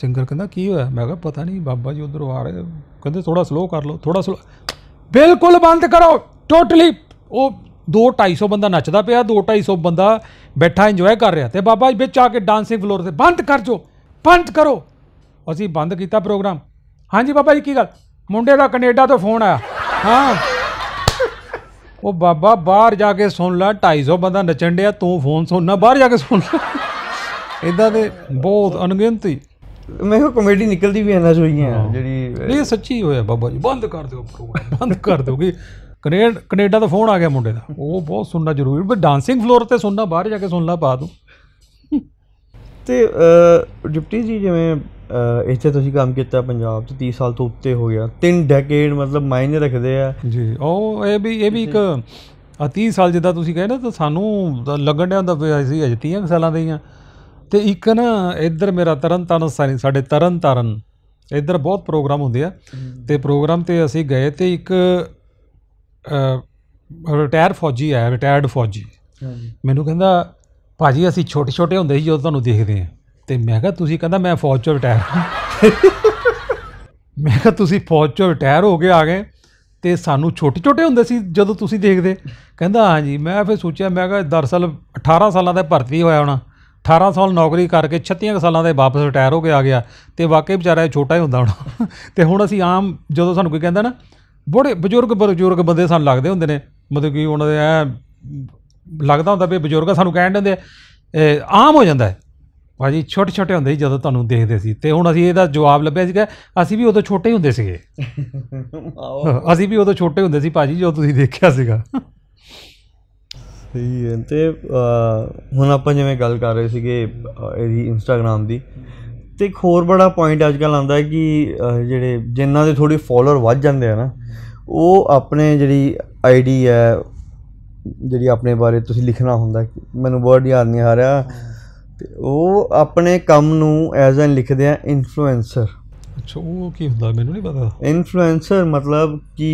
[SPEAKER 2] ਸਿੰਗਰ ਕਹਿੰਦਾ ਕੀ ਹੋਇਆ ਮੈਂ ਕਿਹਾ ਪਤਾ ਨਹੀਂ ਬਾਬਾ ਜੀ ਉਧਰੋਂ ਆ ਰਹੇ ਕਹਿੰਦੇ ਥੋੜਾ ਸਲੋ ਕਰ ਲਓ ਥੋੜਾ ਸਲੋ ਬਿਲਕੁਲ ਬੰਦ ਕਰੋ ਟੋਟਲੀ ਉਹ 2 250 ਬੰਦਾ ਨੱਚਦਾ ਪਿਆ 2 250 ਬੰਦਾ ਬੈਠਾ ਇੰਜੋਏ ਕਰ ਰਿਹਾ ਤੇ ਬਾਬਾ ਜੀ ਵਿੱਚ ਆ ਕੇ ਡਾਂਸਿੰਗ ਫਲੋਰ ਤੇ ਬੰਦ ਕਰ ਜੋ ਬੰਦ ਕਰੋ ਅਸੀਂ ਬੰਦ ਕੀਤਾ ਪ੍ਰੋਗਰਾਮ ਹਾਂਜੀ ਬਾਬਾ ਜੀ ਕੀ ਗੱਲ ਮੁੰਡੇ ਦਾ ਕੈਨੇਡਾ ਤੋਂ ਫੋਨ ਆਇਆ ਹਾਂ ਉਹ ਬਾਬਾ ਬਾਹਰ ਜਾ ਕੇ ਸੁਣ ਲੈ 250 ਬੰਦਾ ਨੱਚਣ ਡਿਆ ਤੂੰ ਫੋਨ ਸੁਣਨਾ ਬਾਹਰ ਜਾ ਕੇ ਸੁਣ ਇਦਾਂ ਦੇ ਬਹੁਤ ਅਣਗਿਣਤੀ ਮੈਨੂੰ ਕਮੇਡੀ ਨਿਕਲਦੀ ਵੀ ਇਹਨਾਂ ਚੋਈਆਂ ਜਿਹੜੀ ਨਹੀਂ ਸੱਚੀ ਹੋਇਆ ਬਾਬਾ ਜੀ ਬੰਦ ਕਰ ਦਿਓ ਪ੍ਰੋਗਰਾਮ ਬੰਦ ਕਰ ਦਿਓ ਕਿ ਕੈਨੇਡਾ ਦਾ ਫੋਨ ਆ ਗਿਆ ਮੁੰਡੇ ਦਾ ਉਹ ਬਹੁਤ ਸੁਣਨਾ ਜ਼ਰੂਰੀ ਪਰ ਡਾਂਸਿੰਗ ਫਲੋਰ ਤੇ ਸੁਣਨਾ ਬਾਹਰ ਜਾ ਕੇ ਸੁਣ ਲੈ ਪਾ
[SPEAKER 1] ਤੇ ਡਿਪਟੀ ਜੀ ਜਿਵੇਂ ਇੱਥੇ ਤੁਸੀਂ ਕੰਮ ਕੀਤਾ ਪੰਜਾਬ 'ਚ 30 ਸਾਲ ਤੋਂ ਉੱਤੇ ਹੋ ਗਿਆ ਤਿੰਨ ਡੈਕੇਡ ਮਤਲਬ ਮਾਇਨੇ ਰੱਖਦੇ ਆ ਜੀ ਉਹ ਇਹ ਵੀ ਇਹ ਵੀ ਇੱਕ 30 ਸਾਲ ਜਿੱਦਾਂ ਤੁਸੀਂ
[SPEAKER 2] ਕਹਿੰਦੇ ਤਾਂ ਸਾਨੂੰ ਲੱਗਣ ਡਿਆ ਹੁੰਦਾ ਅਸੀਂ ਅਜੇ 30 ਸਾਲਾਂ ਦੇ ਹੀ ਆ ਤੇ ਇੱਕ ਨਾ ਇੱਧਰ ਮੇਰਾ ਤਰਨ ਤਰਨ ਸਾਰੀ ਸਾਡੇ ਤਰਨ ਤਰਨ ਇੱਧਰ ਬਹੁਤ ਪ੍ਰੋਗਰਾਮ ਹੁੰਦੇ ਆ ਤੇ ਪ੍ਰੋਗਰਾਮ ਤੇ ਅਸੀਂ ਗਏ ਤੇ ਇੱਕ ਰਿਟਾਇਰ ਫੌਜੀ ਆ ਰਿਟਾਇਰਡ ਫੌਜੀ ਮੈਨੂੰ ਕਹਿੰਦਾ ਭਾਜੀ ਅਸੀਂ ਛੋਟੇ ਛੋਟੇ ਹੁੰਦੇ ਸੀ ਜਦੋਂ ਤੁਹਾਨੂੰ ਦੇਖਦੇ ਆ ਤੇ ਮੈਂ ਕਿਹਾ ਤੁਸੀਂ ਕਹਿੰਦਾ ਮੈਂ ਫੌਜ ਚੋਂ ਰਿਟਾਇਰ ਮੈਂ ਕਿਹਾ ਤੁਸੀਂ ਫੌਜ ਚੋਂ ਰਿਟਾਇਰ ਹੋ ਕੇ ਆ ਗਏ ਤੇ ਸਾਨੂੰ ਛੋਟੇ ਛੋਟੇ ਹੁੰਦੇ ਸੀ ਜਦੋਂ ਤੁਸੀਂ ਦੇਖਦੇ ਕਹਿੰਦਾ ਹਾਂ ਜੀ ਮੈਂ ਫਿਰ ਸੋਚਿਆ ਮੈਂ ਕਿਹਾ ਦਰਸਲ 18 ਸਾਲਾਂ ਦਾ ਭਰਤੀ ਹੋਇਆ ਹੋਣਾ 18 ਸਾਲ ਨੌਕਰੀ ਕਰਕੇ 36 ਸਾਲਾਂ ਦੇ ਵਾਪਸ ਰਿਟਾਇਰ ਹੋ ਕੇ ਆ ਗਿਆ ਤੇ ਵਾਕਈ ਵਿਚਾਰਾ ਛੋਟਾ ਹੀ ਹੁੰਦਾ ਹੋਣਾ ਤੇ ਹੁਣ ਅਸੀਂ ਆਮ ਜਦੋਂ ਸਾਨੂੰ ਕੋਈ ਕਹਿੰਦਾ ਨਾ ਬੜੇ ਬਜ਼ੁਰਗ ਬਜ਼ੁਰਗ ਬੰਦੇ ਸਾਨੂੰ ਲੱਗਦੇ ਹੁੰਦੇ ਨੇ ਮਤਲਬ ਕਿ ਉਹਨਾਂ ਦੇ ਐ ਲੱਗਦਾ ਹੁੰਦਾ ਵੀ ਬਜ਼ੁਰਗ ਸਾਨੂੰ ਕਹਿਣ ਦਿੰਦੇ ਆਮ ਹੋ ਜਾਂਦਾ ਹੈ ਭਾਜੀ ਛੋਟੇ ਛੋਟੇ ਹੁੰਦੇ ਸੀ ਜਦੋਂ ਤੁਹਾਨੂੰ ਦੇਖਦੇ ਸੀ ਤੇ ਹੁਣ ਅਸੀਂ ਇਹਦਾ ਜਵਾਬ ਲੱਭਿਆ ਸੀਗਾ ਅਸੀਂ ਵੀ ਉਦੋਂ ਛੋਟੇ ਹੁੰਦੇ ਸੀਗੇ ਅਸੀਂ ਵੀ ਉਦੋਂ ਛੋਟੇ ਹੁੰਦੇ ਸੀ ਭਾਜੀ ਜੋ ਤੁਸੀਂ ਦੇਖਿਆ ਸੀਗਾ
[SPEAKER 1] ਸਹੀ ਹੈ ਤੇ ਹੁਣ ਆਪਾਂ ਜਿਵੇਂ ਗੱਲ ਕਰ ਰਹੇ ਸੀਗੇ ਇਹਦੀ ਇੰਸਟਾਗ੍ਰam ਦੀ ਤੇ ਇੱਕ ਹੋਰ ਬੜਾ ਪੁਆਇੰਟ ਅੱਜ ਕੱਲ ਆਉਂਦਾ ਕਿ ਜਿਹੜੇ ਜਿਨ੍ਹਾਂ ਦੇ ਥੋੜੀ ਫਾਲੋਅਰ ਵੱਧ ਜਾਂਦੇ ਆ ਨਾ ਉਹ ਆਪਣੇ ਜਿਹੜੀ ਆਈਡੀ ਹੈ ਜਿਹੜੀ ਆਪਣੇ ਬਾਰੇ ਤੁਸੀਂ ਲਿਖਣਾ ਹੁੰਦਾ ਮੈਨੂੰ ਵਰਡ ਯਾਦ ਨਹੀਂ ਆ ਰਿਹਾ ਤੇ ਉਹ ਆਪਣੇ ਕੰਮ ਨੂੰ ਐਜ਼ ਐਨ ਲਿਖਦੇ ਆ ਇਨਫਲੂਐਂਸਰ
[SPEAKER 2] ਅੱਛਾ ਉਹ ਕੀ ਹੁੰਦਾ ਮੈਨੂੰ ਨਹੀਂ ਪਤਾ
[SPEAKER 1] ਇਨਫਲੂਐਂਸਰ ਮਤਲਬ ਕਿ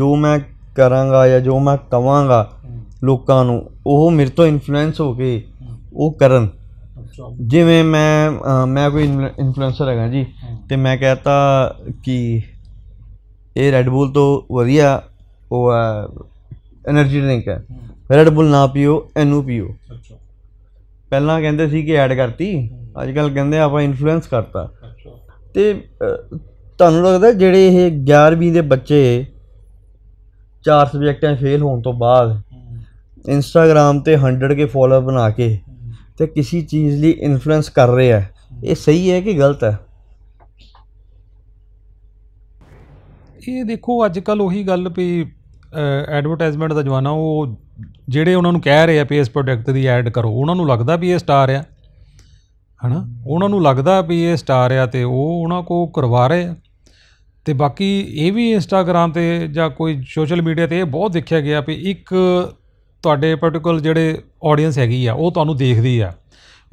[SPEAKER 1] ਜੋ ਮੈਂ ਕਰਾਂਗਾ ਜਾਂ ਜੋ ਮੈਂ ਕਵਾਂਗਾ ਲੋਕਾਂ ਨੂੰ ਉਹ ਮੇਰੇ ਤੋਂ ਇਨਫਲੂਐਂਸ ਹੋ ਕੇ ਉਹ ਕਰਨ ਜਿਵੇਂ ਮੈਂ ਮੈਂ ਕੋਈ ਇਨਫਲੂਐਂਸਰ ਹੈਗਾ ਜੀ ਤੇ ਮੈਂ ਕਹਤਾ ਕਿ ਇਹ ਰੈਡ ਬੁੱਲ ਤੋਂ ਵਧੀਆ ਉਹ ਐਨਰਜੀ ਡਰਿੰਕ ਹੈ ਰੈਡ ਬੁੱਲ ਨਾ ਪੀਓ ਇਹਨੂੰ ਪੀਓ ਪਹਿਲਾਂ ਕਹਿੰਦੇ ਸੀ ਕਿ ਐਡ ਕਰਤੀ ਅੱਜ ਕੱਲ ਕਹਿੰਦੇ ਆਪਾਂ ਇਨਫਲੂਐਂਸ ਕਰਤਾ ਤੇ ਤੁਹਾਨੂੰ ਲੱਗਦਾ ਜਿਹੜੇ ਇਹ 11ਵੀਂ ਦੇ ਬੱਚੇ ਚਾਰ ਸਬਜੈਕਟਾਂ ਫੇਲ ਹੋਣ ਤੋਂ ਬਾਅਦ ਇੰਸਟਾਗ੍ਰam ਤੇ 100 ਕੇ ਫੋਲੋਅਰ ਬਣਾ ਕੇ ਤੇ ਕਿਸੇ ਚੀਜ਼ ਲਈ ਇਨਫਲੂਐਂਸ ਕਰ ਰਹੇ ਆ ਇਹ ਸਹੀ ਹੈ ਕਿ ਗਲਤ ਹੈ
[SPEAKER 2] ਇਹ ਦੇਖੋ ਅੱਜ ਕੱਲ ਉਹੀ ਗੱਲ ਵੀ ਐਡਵਰਟਾਈਜ਼ਮੈਂਟ ਦਾ ਜਵਾਨਾ ਉਹ ਜਿਹੜੇ ਉਹਨਾਂ ਨੂੰ ਕਹਿ ਰਹੇ ਆ ਪੇਸ ਪ੍ਰੋਡਕਟ ਦੀ ਐਡ ਕਰੋ ਉਹਨਾਂ ਨੂੰ ਲੱਗਦਾ ਵੀ ਇਹ ਸਟਾਰ ਆ ਹਨਾ ਉਹਨਾਂ ਨੂੰ ਲੱਗਦਾ ਵੀ ਇਹ ਸਟਾਰ ਆ ਤੇ ਉਹ ਉਹਨਾਂ ਕੋ ਕਰਵਾ ਰਹੇ ਆ ਤੇ ਬਾਕੀ ਇਹ ਵੀ ਇੰਸਟਾਗ੍ਰam ਤੇ ਜਾਂ ਕੋਈ ਸੋਸ਼ਲ ਮੀਡੀਆ ਤੇ ਇਹ ਬਹੁਤ ਦੇਖਿਆ ਗਿਆ ਵੀ ਇੱਕ ਤੁਹਾਡੇ ਪਰਟੀਕੂਲ ਜਿਹੜੇ ਆਡੀਅנס ਹੈਗੀ ਆ ਉਹ ਤੁਹਾਨੂੰ ਦੇਖਦੀ ਆ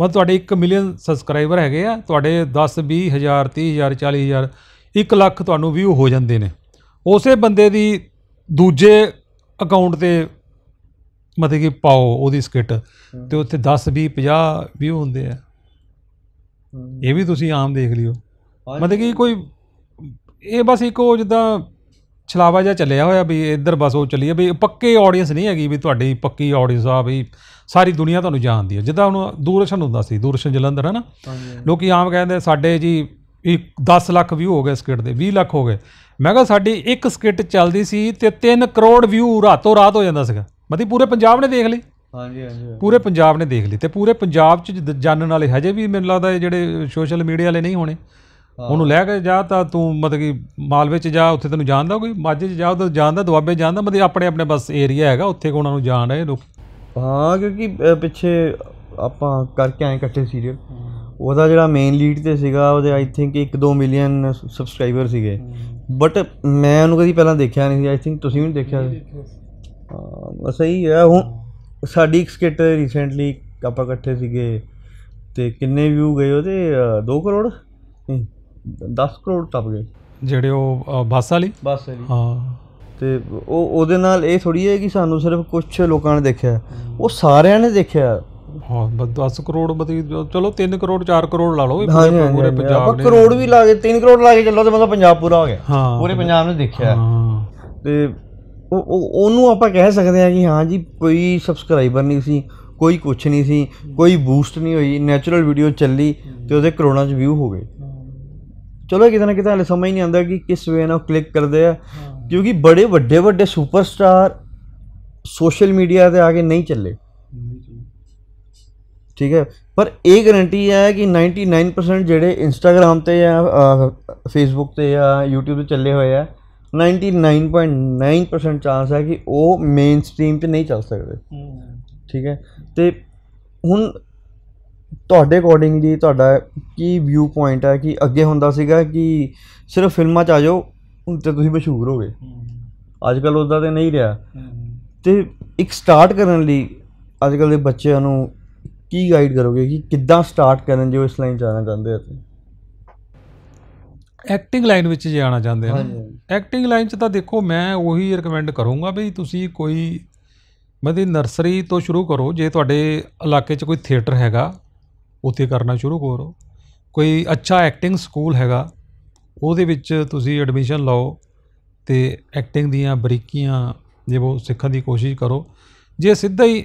[SPEAKER 2] ਮਤਲਬ ਤੁਹਾਡੇ 1 ਮਿਲੀਅਨ ਸਬਸਕ੍ਰਾਈਬਰ ਹੈਗੇ ਆ ਤੁਹਾਡੇ 10 20000 30000 40000 ਹਜ਼ਾਰ 40 1 ਲੱਖ ਤੁਹਾਨੂੰ ਵਿਊ ਹੋ ਜਾਂਦੇ ਨੇ ਉਸੇ ਬੰਦੇ ਦੀ ਦੂਜੇ ਅਕਾਊਂਟ ਤੇ ਮਤਲਬ ਕਿ ਪਾਓ ਉਹਦੀ ਸਕਿੱਟ ਤੇ ਉੱਥੇ 10 20 50 ਵੀ ਹੁੰਦੇ ਆ ਇਹ ਵੀ ਤੁਸੀਂ ਆਮ ਦੇਖ ਲਿਓ ਮਤਲਬ ਕਿ ਕੋਈ ਇਹ ਬਸ ਇੱਕ ਉਹ ਜਿੱਦਾਂ ਛਲਾਵਾ ਜਿਹਾ ਚੱਲਿਆ ਹੋਇਆ ਵੀ ਇੱਧਰ ਬਸ ਉਹ ਚੱਲੀ ਆ ਵੀ ਪੱਕੇ ਆਡੀਅנס ਨਹੀਂ ਹੈਗੀ ਵੀ ਤੁਹਾਡੀ ਪੱਕੀ ਆਡੀਅנס ਆ ਵੀ ਸਾਰੀ ਦੁਨੀਆ ਤੁਹਾਨੂੰ ਜਾਣਦੀ ਹੈ ਜਿੱਦਾਂ ਹੁਣ ਦੂਰਸ਼ਨ ਹੁੰਦਾ ਸੀ ਦੂਰਸ਼ਨ ਜਲੰਧਰ ਹੈ ਨਾ ਲੋਕੀ ਆਮ ਕਹਿੰਦੇ ਸਾਡੇ ਜੀ 10 ਲੱਖ ਵਿਊ ਹੋ ਗਏ ਸਕਿੱਟ ਦੇ 20 ਲੱਖ ਹੋ ਗਏ ਮੈਂ ਕਿਹਾ ਸਾਡੀ ਇੱਕ ਸਕਿੱਟ ਚੱਲਦੀ ਸੀ ਤੇ 3 ਕਰੋੜ ਵਿਊ ਰਾਤੋਂ ਰਾਤ ਹੋ ਜਾਂਦਾ ਸੀਗਾ ਮਤਲਬ ਪੂਰੇ ਪੰਜਾਬ ਨੇ ਦੇਖ ਲਈ
[SPEAKER 1] ਹਾਂਜੀ ਹਾਂਜੀ
[SPEAKER 2] ਪੂਰੇ ਪੰਜਾਬ ਨੇ ਦੇਖ ਲਈ ਤੇ ਪੂਰੇ ਪੰਜਾਬ ਚ ਜਾਣਨ ਵਾਲੇ ਹਜੇ ਵੀ ਮੈਨੂੰ ਲੱਗਦਾ ਇਹ ਜਿਹੜੇ ਸੋਸ਼ਲ ਮੀਡੀਆ ਵਾਲੇ ਨਹੀਂ ਹੋਣੇ ਉਹਨੂੰ ਲੈ ਕੇ ਜਾ ਤਾਂ ਤੂੰ ਮਤਲਬ ਕਿ ਮਾਲਵੇ ਚ ਜਾ ਉੱਥੇ ਤੈਨੂੰ ਜਾਣਦਾ ਕੋਈ ਮਾਝੇ ਚ ਜਾ ਉਧਰ ਜਾਣਦਾ ਦੁਆਬੇ ਜਾਣਦਾ ਮਤਲਬ ਆਪਣੇ ਆਪਣੇ ਬਸ ਏਰੀਆ ਹੈਗਾ ਉੱਥੇ ਕੋ ਉਹਨਾਂ ਨੂੰ ਜਾਣ ਰਹੇ ਲੋਕ
[SPEAKER 1] ਹਾਂ ਕਿਉਂਕਿ ਪਿੱਛੇ ਆਪਾਂ ਕਰਕੇ ਆਏ ਇਕੱਠੇ ਸੀਰੀਅਲ ਉਹਦਾ ਜਿਹੜਾ ਮੇਨ ਲੀਡ ਤੇ ਸੀਗਾ ਉਹਦੇ ਆਈ ਥਿੰਕ 1-2 ਮਿਲੀਅਨ ਸਬਸਕ੍ਰਾਈਬਰ ਸੀਗੇ ਬਟ ਮੈਂ ਉਹਨੂੰ ਕਦੀ ਪਹਿਲਾਂ ਦੇਖਿਆ ਨਹੀਂ ਸੀ ਆਈ ਥਿੰਕ ਤੁਸੀਂ ਵੀ ਨਹੀਂ ਦੇਖਿਆ ਸੀ ਬਸ ਇਹੀ ਹੈ ਹੁਣ ਸਾਡੀ ਇੱਕ ਸਕਿੱਟ ਰੀਸੈਂਟਲੀ ਆਪਾਂ ਇਕੱਠੇ ਸੀਗੇ ਤੇ ਕਿੰਨੇ ਵਿਊ ਗਏ ਉਹਦੇ 2 ਕਰੋੜ 10 ਕਰੋੜ ਟੱਪ ਗਏ ਜਿਹੜੇ
[SPEAKER 2] ਉਹ ਬੱਸ
[SPEAKER 1] ਵਾਲੀ ਬੱਸ ਵਾਲੀ ਹਾਂ ਤੇ ਉਹ ਉਹਦੇ ਨਾਲ ਇਹ ਥੋੜੀ ਹੈ ਕਿ ਸਾਨੂੰ ਸਿਰਫ ਕੁਝ ਲੋਕਾਂ ਨੇ ਦੇਖਿਆ ਉਹ ਸਾਰਿਆਂ ਨੇ ਦੇਖਿਆ ਹਾਂ ਬਸ 10 ਕਰੋੜ ਬਤੀ ਚਲੋ 3 ਕਰੋੜ 4 ਕਰੋੜ ਲਾ ਲਓ ਪੂਰੇ ਪੰਜਾਬ ਨੇ ਕਰੋੜ ਵੀ ਲਾ ਗਏ 3 ਕਰੋੜ ਲਾ ਕੇ ਚੱਲੋ ਤੇ ਮਤਲਬ ਪੰਜਾਬ ਪੂਰਾ ਹੋ ਗਿਆ ਪੂਰੇ ਪੰਜਾਬ ਨੇ ਦੇਖਿਆ ਤੇ ਉਹਨੂੰ ਆਪਾਂ ਕਹਿ ਸਕਦੇ ਹਾਂ ਕਿ ਹਾਂ ਜੀ ਕੋਈ ਸਬਸਕ੍ਰਾਈਬਰ ਨਹੀਂ ਸੀ ਕੋਈ ਕੁਝ ਨਹੀਂ ਸੀ ਕੋਈ ਬੂਸਟ ਨਹੀਂ ਹੋਈ ਨੈਚੁਰਲ ਵੀਡੀਓ ਚੱਲੀ ਤੇ ਉਹਦੇ ਕਰੋਨਾ ਚ ਵਿਊ ਹੋ ਗਏ ਚਲੋ ਕਿਤੇ ਨਾ ਕਿਤੇ ਹਲੇ ਸਮਝ ਨਹੀਂ ਆਉਂਦਾ ਕਿ ਕਿਸ ਵੇ ਨਾਲ ਕਲਿੱਕ ਕਰਦੇ ਆ ਕਿਉਂਕਿ ਬੜੇ ਵੱਡੇ ਵੱਡੇ ਸੁਪਰਸਟਾਰ ਸੋਸ਼ਲ ਮੀਡੀਆ ਤੇ ਆ ਕੇ ਨਹੀਂ ਚੱਲੇ ਠੀਕ ਹੈ ਪਰ ਇਹ ਗਾਰੰਟੀ ਹੈ ਕਿ 99% ਜਿਹੜੇ ਇੰਸਟਾਗ੍ਰam ਤੇ ਜਾਂ ਫੇਸਬੁੱਕ ਤੇ ਜਾਂ YouTube ਤੇ ਚੱਲੇ ਹੋਏ ਆ 99.9% ਚਾਂਸ ਹੈ ਕਿ ਉਹ ਮੇਨ ਸਟ੍ਰੀਮ 'ਚ ਨਹੀਂ ਚੱਲ ਸਕਦੇ ਠੀਕ ਹੈ ਤੇ ਹੁਣ ਤੁਹਾਡੇ ਅਕੋਰਡਿੰਗਲੀ ਤੁਹਾਡਾ ਕੀ ਵਿਊ ਪੁਆਇੰਟ ਹੈ ਕਿ ਅੱਗੇ ਹੁੰਦਾ ਸੀਗਾ ਕਿ ਸਿਰਫ ਫਿਲਮਾਂ 'ਚ ਆ ਜਾਓ ਤੇ ਤੁਸੀਂ ਮਸ਼ਹੂਰ ਹੋਗੇ ਅੱਜ ਕੱਲ ਉਦਾਂ ਤੇ ਨਹੀਂ ਰਿਹਾ ਤੇ ਇੱਕ ਸਟਾਰਟ ਕਰਨ ਲਈ ਅੱਜ ਕੱਲ ਦੇ ਬੱਚਿਆਂ ਨੂੰ ਕੀ ਗਾਈਡ ਕਰੋਗੇ ਕਿ ਕਿੱਦਾਂ ਸਟਾਰਟ ਕਰਨ ਜੋ ਇਸ ਲਾਈਨ ਜਾਣਾ ਚਾਹੁੰਦੇ ਆ ਤੁਸੀਂ
[SPEAKER 2] ਐਕਟਿੰਗ ਲਾਈਨ ਵਿੱਚ ਜਾਣਾ ਚਾਹੁੰਦੇ ਹਾਂ ਐਕਟਿੰਗ ਲਾਈਨ 'ਚ ਤਾਂ ਦੇਖੋ ਮੈਂ ਉਹੀ ਰეკਮੈਂਡ ਕਰੂੰਗਾ ਵੀ ਤੁਸੀਂ ਕੋਈ ਮਤਲਬ ਨਰਸਰੀ ਤੋਂ ਸ਼ੁਰੂ ਕਰੋ ਜੇ ਤੁਹਾਡੇ ਇਲਾਕੇ 'ਚ ਕੋਈ ਥੀਏਟਰ ਹੈਗਾ ਉੱਥੇ ਕਰਨਾ ਸ਼ੁਰੂ ਕਰੋ ਕੋਈ ਅੱਛਾ ਐਕਟਿੰਗ ਸਕੂਲ ਹੈਗਾ ਉਹਦੇ ਵਿੱਚ ਤੁਸੀਂ ਐਡਮਿਸ਼ਨ ਲਓ ਤੇ ਐਕਟਿੰਗ ਦੀਆਂ ਬਰੀਕੀਆਂ ਜੇ ਉਹ ਸਿੱਖਣ ਦੀ ਕੋਸ਼ਿਸ਼ ਕਰੋ ਜੇ ਸਿੱਧਾ ਹੀ